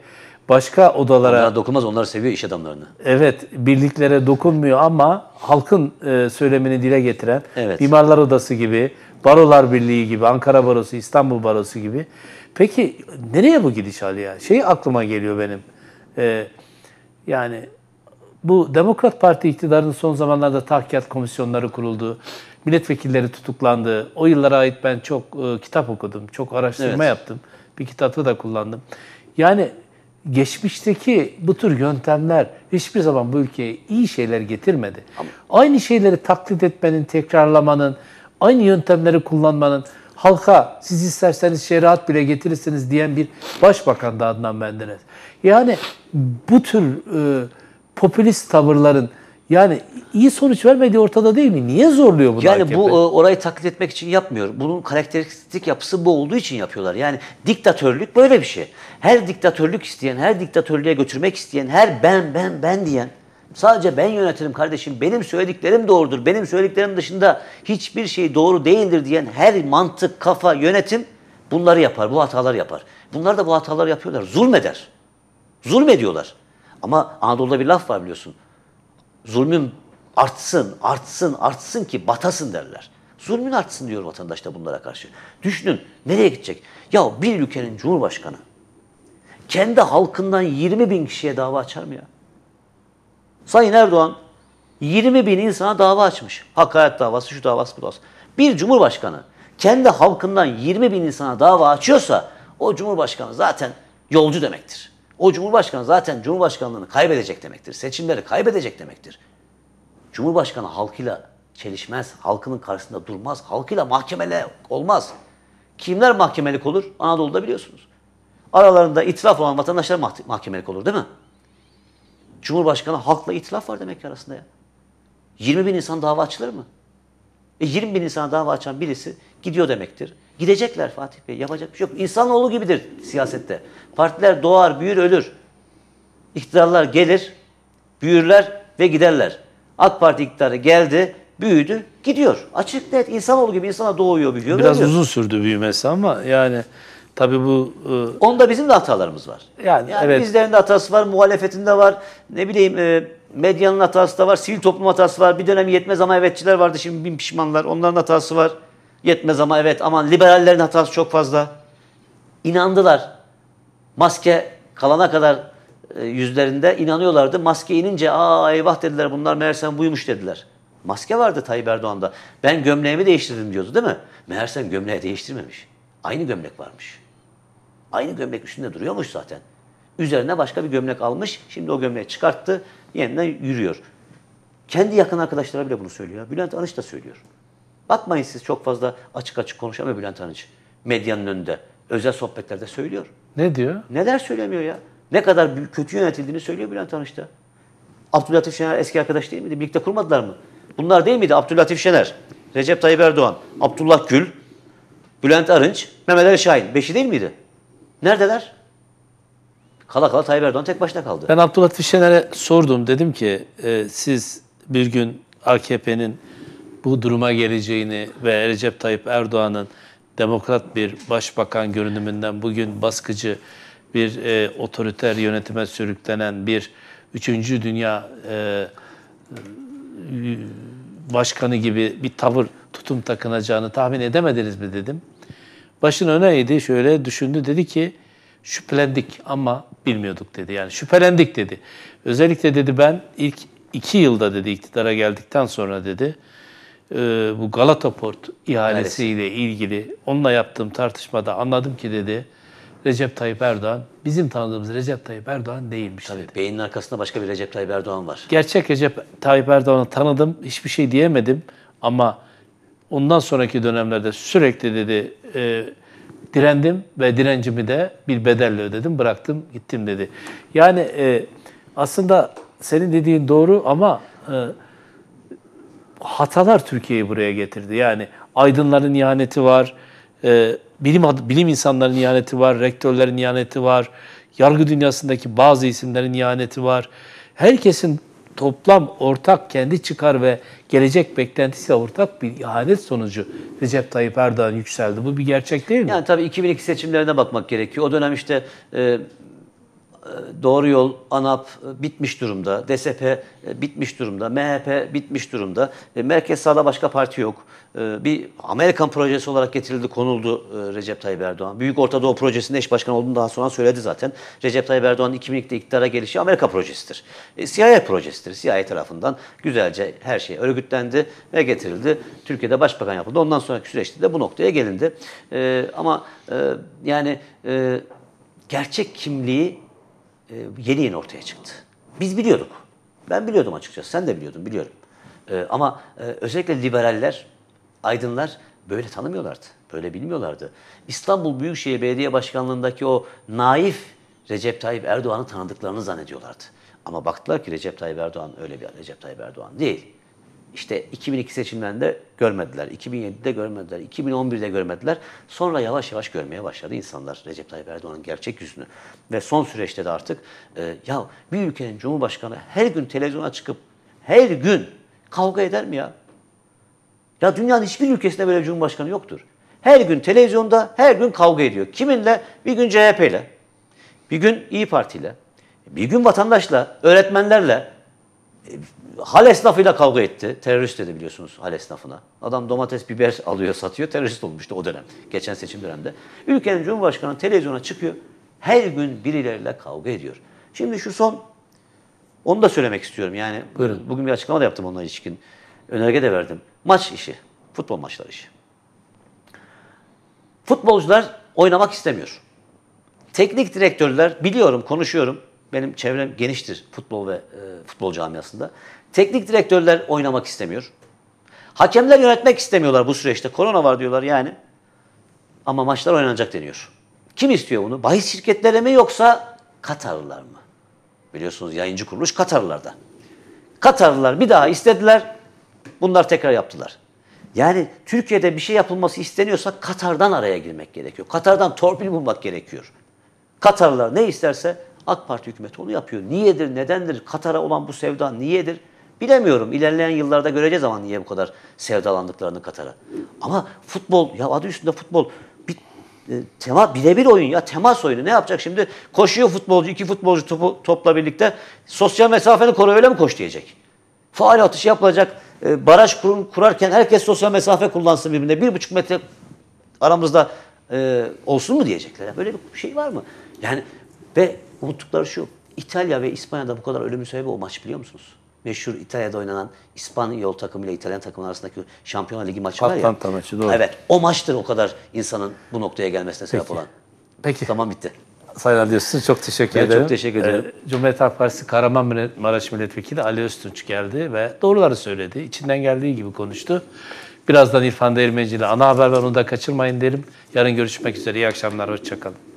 Başka odalara... Onlara dokunmaz, onlar seviyor iş adamlarını. Evet, birliklere dokunmuyor ama halkın e, söylemini dile getiren evet. Mimarlar Odası gibi, Barolar Birliği gibi, Ankara Barosu, İstanbul Barosu gibi. Peki nereye bu gidiş hali ya? Şey aklıma geliyor benim. E, yani bu Demokrat Parti iktidarının son zamanlarda tahkikat komisyonları kuruldu. Milletvekilleri tutuklandı. O yıllara ait ben çok e, kitap okudum. Çok araştırma Evet. yaptım. Bir kitapta da kullandım. Yani geçmişteki bu tür yöntemler hiçbir zaman bu ülkeye iyi şeyler getirmedi. Aynı şeyleri taklit etmenin, tekrarlamanın, aynı yöntemleri kullanmanın halka siz isterseniz şeriat bile getirirsiniz diyen bir başbakan da Adnan Menderes. Yani bu tür e, popülist tavırların yani iyi sonuç vermediği ortada değil mi? Niye zorluyor bunu Yani AKP? bu e, orayı taklit etmek için yapmıyor. Bunun karakteristik yapısı bu olduğu için yapıyorlar. Yani diktatörlük böyle bir şey. Her diktatörlük isteyen, her diktatörlüğe götürmek isteyen, her ben ben ben diyen Sadece ben yönetirim kardeşim, benim söylediklerim doğrudur, benim söylediklerim dışında hiçbir şey doğru değildir diyen her mantık, kafa, yönetim bunları yapar, bu hatalar yapar. Bunlar da bu hatalar yapıyorlar, zulmeder. Zulmediyorlar. Ama Anadolu'da bir laf var biliyorsun. Zulmün artsın, artsın, artsın ki batasın derler. Zulmün artsın diyor vatandaş da bunlara karşı. Düşünün nereye gidecek? Ya bir ülkenin cumhurbaşkanı kendi halkından 20 bin kişiye dava açar mı ya? Sayın Erdoğan 20 bin insana dava açmış. Hakaret davası, şu davası, bu davası. Bir cumhurbaşkanı kendi halkından 20 bin insana dava açıyorsa o cumhurbaşkanı zaten yolcu demektir. O Cumhurbaşkanı zaten Cumhurbaşkanlığını kaybedecek demektir. Seçimleri kaybedecek demektir. Cumhurbaşkanı halkıyla çelişmez, halkının karşısında durmaz, halkıyla mahkemele olmaz. Kimler mahkemelik olur? Anadolu'da biliyorsunuz. Aralarında itiraf olan vatandaşlar mahkemelik olur değil mi? Cumhurbaşkanı halkla itiraf var demek ki arasında ya. 20 bin insan dava açılır mı? E 20 bin insana dava açan birisi gidiyor demektir. Gidecekler Fatih Bey. Yapacak bir şey yok. İnsanoğlu gibidir siyasette. Partiler doğar, büyür, ölür. İktidarlar gelir, büyürler ve giderler. AK Parti iktidarı geldi, büyüdü, gidiyor. Açık net insanoğlu gibi insana doğuyor, biliyor. Biraz ölüyor. uzun sürdü büyümesi ama yani tabii bu... E... Onda bizim de hatalarımız var. Yani, yani evet. bizlerin de hatası var, de var. Ne bileyim e, medyanın hatası da var, sivil toplum hatası var. Bir dönem yetmez ama evetçiler vardı şimdi bin pişmanlar. Onların hatası var. Yetmez ama evet aman liberallerin hatası çok fazla. İnandılar. Maske kalana kadar e, yüzlerinde inanıyorlardı. Maske inince aa eyvah dediler bunlar meğersem buymuş dediler. Maske vardı Tayyip Erdoğan'da. Ben gömleğimi değiştirdim diyordu değil mi? Meğersem gömleği değiştirmemiş. Aynı gömlek varmış. Aynı gömlek üstünde duruyormuş zaten. Üzerine başka bir gömlek almış. Şimdi o gömleği çıkarttı. Yeniden yürüyor. Kendi yakın arkadaşlara bile bunu söylüyor. Bülent Anış da söylüyor. Bakmayın siz çok fazla açık açık konuşamıyor Bülent Arınç. Medyanın önünde. Özel sohbetlerde söylüyor. Ne diyor? Neler söylemiyor ya. Ne kadar kötü yönetildiğini söylüyor Bülent Arınç'ta. Abdülhatif Şener eski arkadaş değil miydi? Birlikte kurmadılar mı? Bunlar değil miydi? Abdülhatif Şener, Recep Tayyip Erdoğan, Abdullah Gül, Bülent Arınç, Mehmet Ali Şahin. Beşi değil miydi? Neredeler? Kala kala Tayyip Erdoğan tek başına kaldı. Ben Abdullah Şener'e sordum. Dedim ki e, siz bir gün AKP'nin bu duruma geleceğini ve Recep Tayyip Erdoğan'ın demokrat bir başbakan görünümünden bugün baskıcı bir e, otoriter yönetime sürüklenen bir üçüncü dünya e, e, başkanı gibi bir tavır tutum takınacağını tahmin edemediniz mi dedim. Başın öne eğdi şöyle düşündü dedi ki şüphelendik ama bilmiyorduk dedi. Yani şüphelendik dedi. Özellikle dedi ben ilk iki yılda dedi iktidara geldikten sonra dedi e, bu Galata Port ihalesiyle evet. ilgili onunla yaptığım tartışmada anladım ki dedi Recep Tayyip Erdoğan bizim tanıdığımız Recep Tayyip Erdoğan değilmiş. Tabii dedi. beynin arkasında başka bir Recep Tayyip Erdoğan var. Gerçek Recep Tayyip Erdoğan'ı tanıdım. Hiçbir şey diyemedim ama ondan sonraki dönemlerde sürekli dedi e, direndim ve direncimi de bir bedelle ödedim, bıraktım, gittim dedi. Yani e, aslında senin dediğin doğru ama e, hatalar Türkiye'yi buraya getirdi. Yani aydınların ihaneti var, e, bilim bilim insanların ihaneti var, rektörlerin ihaneti var, yargı dünyasındaki bazı isimlerin ihaneti var. Herkesin toplam ortak kendi çıkar ve gelecek beklentisi ortak bir ihanet sonucu Recep Tayyip Erdoğan yükseldi. Bu bir gerçek değil mi? Yani tabii 2002 seçimlerine bakmak gerekiyor. O dönem işte e, e, doğru Yol, ANAP e, bitmiş durumda, DSP e, bitmiş durumda, MHP bitmiş durumda. Merkez sağda başka parti yok. Bir Amerikan projesi olarak getirildi, konuldu Recep Tayyip Erdoğan. Büyük Orta Doğu projesinde eş başkan olduğunu daha sonra söyledi zaten. Recep Tayyip Erdoğan 2002'de iktidara gelişi Amerika projesidir. E, CIA projesidir. CIA tarafından güzelce her şey örgütlendi ve getirildi. Türkiye'de başbakan yapıldı. Ondan sonraki süreçte de bu noktaya gelindi. ama yani gerçek kimliği e, yeni yeni ortaya çıktı. Biz biliyorduk. Ben biliyordum açıkçası. Sen de biliyordun biliyorum. E, ama e, özellikle liberaller, aydınlar böyle tanımıyorlardı. Böyle bilmiyorlardı. İstanbul Büyükşehir Belediye Başkanlığındaki o naif Recep Tayyip Erdoğan'ı tanıdıklarını zannediyorlardı. Ama baktılar ki Recep Tayyip Erdoğan öyle bir Recep Tayyip Erdoğan değil işte 2002 seçimlerinde görmediler, 2007'de görmediler, 2011'de görmediler. Sonra yavaş yavaş görmeye başladı insanlar Recep Tayyip Erdoğan'ın gerçek yüzünü. Ve son süreçte de artık e, ya bir ülkenin cumhurbaşkanı her gün televizyona çıkıp her gün kavga eder mi ya? Ya dünyanın hiçbir ülkesinde böyle bir cumhurbaşkanı yoktur. Her gün televizyonda her gün kavga ediyor. Kiminle? Bir gün CHP ile, bir gün İyi Parti ile, bir gün vatandaşla, öğretmenlerle, hal esnafıyla kavga etti. Terörist dedi biliyorsunuz hal esnafına. Adam domates, biber alıyor, satıyor. Terörist olmuştu o dönem. Geçen seçim dönemde. Ülkenin Cumhurbaşkanı televizyona çıkıyor. Her gün birileriyle kavga ediyor. Şimdi şu son onu da söylemek istiyorum. Yani Buyurun. bugün bir açıklama da yaptım onunla ilişkin. Önerge de verdim. Maç işi. Futbol maçları işi. Futbolcular oynamak istemiyor. Teknik direktörler biliyorum, konuşuyorum. Benim çevrem geniştir futbol ve e, futbol camiasında. Teknik direktörler oynamak istemiyor. Hakemler yönetmek istemiyorlar bu süreçte. Korona var diyorlar yani. Ama maçlar oynanacak deniyor. Kim istiyor bunu? Bahis şirketleri mi yoksa Katarlılar mı? Biliyorsunuz yayıncı kuruluş Katarlılarda. Katarlılar bir daha istediler. Bunlar tekrar yaptılar. Yani Türkiye'de bir şey yapılması isteniyorsa Katar'dan araya girmek gerekiyor. Katar'dan torpil bulmak gerekiyor. Katarlılar ne isterse AK Parti hükümeti onu yapıyor. Niyedir, nedendir? Katar'a olan bu sevda niyedir? Bilemiyorum. İlerleyen yıllarda göreceğiz ama niye bu kadar sevdalandıklarını Katar'a. Ama futbol, ya adı üstünde futbol. Bir, e, tema, birebir oyun ya temas oyunu. Ne yapacak şimdi? Koşuyor futbolcu, iki futbolcu topu, topla birlikte. Sosyal mesafeni koru öyle mi koş diyecek? Faal atışı yapılacak. E, baraj kurun, kurarken herkes sosyal mesafe kullansın birbirine. Bir buçuk metre aramızda e, olsun mu diyecekler. böyle bir şey var mı? Yani ve unuttukları şu. İtalya ve İspanya'da bu kadar ölümün sebebi o maç biliyor musunuz? Meşhur İtalya'da oynanan İspanyol takımı ile İtalyan takımı arasındaki Şampiyonlar Ligi maçı var ya. Atlanta maçı doğru. Evet. O maçtır o kadar insanın bu noktaya gelmesine sebep Peki. olan. Peki. Tamam bitti. Sayılar diyorsunuz. Çok teşekkür ben ederim. Çok teşekkür ederim. Ee, Cumhuriyet Halk Partisi Kahramanmaraş Milletvekili Ali Öztunç geldi ve doğruları söyledi. İçinden geldiği gibi konuştu. Birazdan İrfan Değirmenci ile ana haber var onu da kaçırmayın derim. Yarın görüşmek üzere. iyi akşamlar. Hoşçakalın.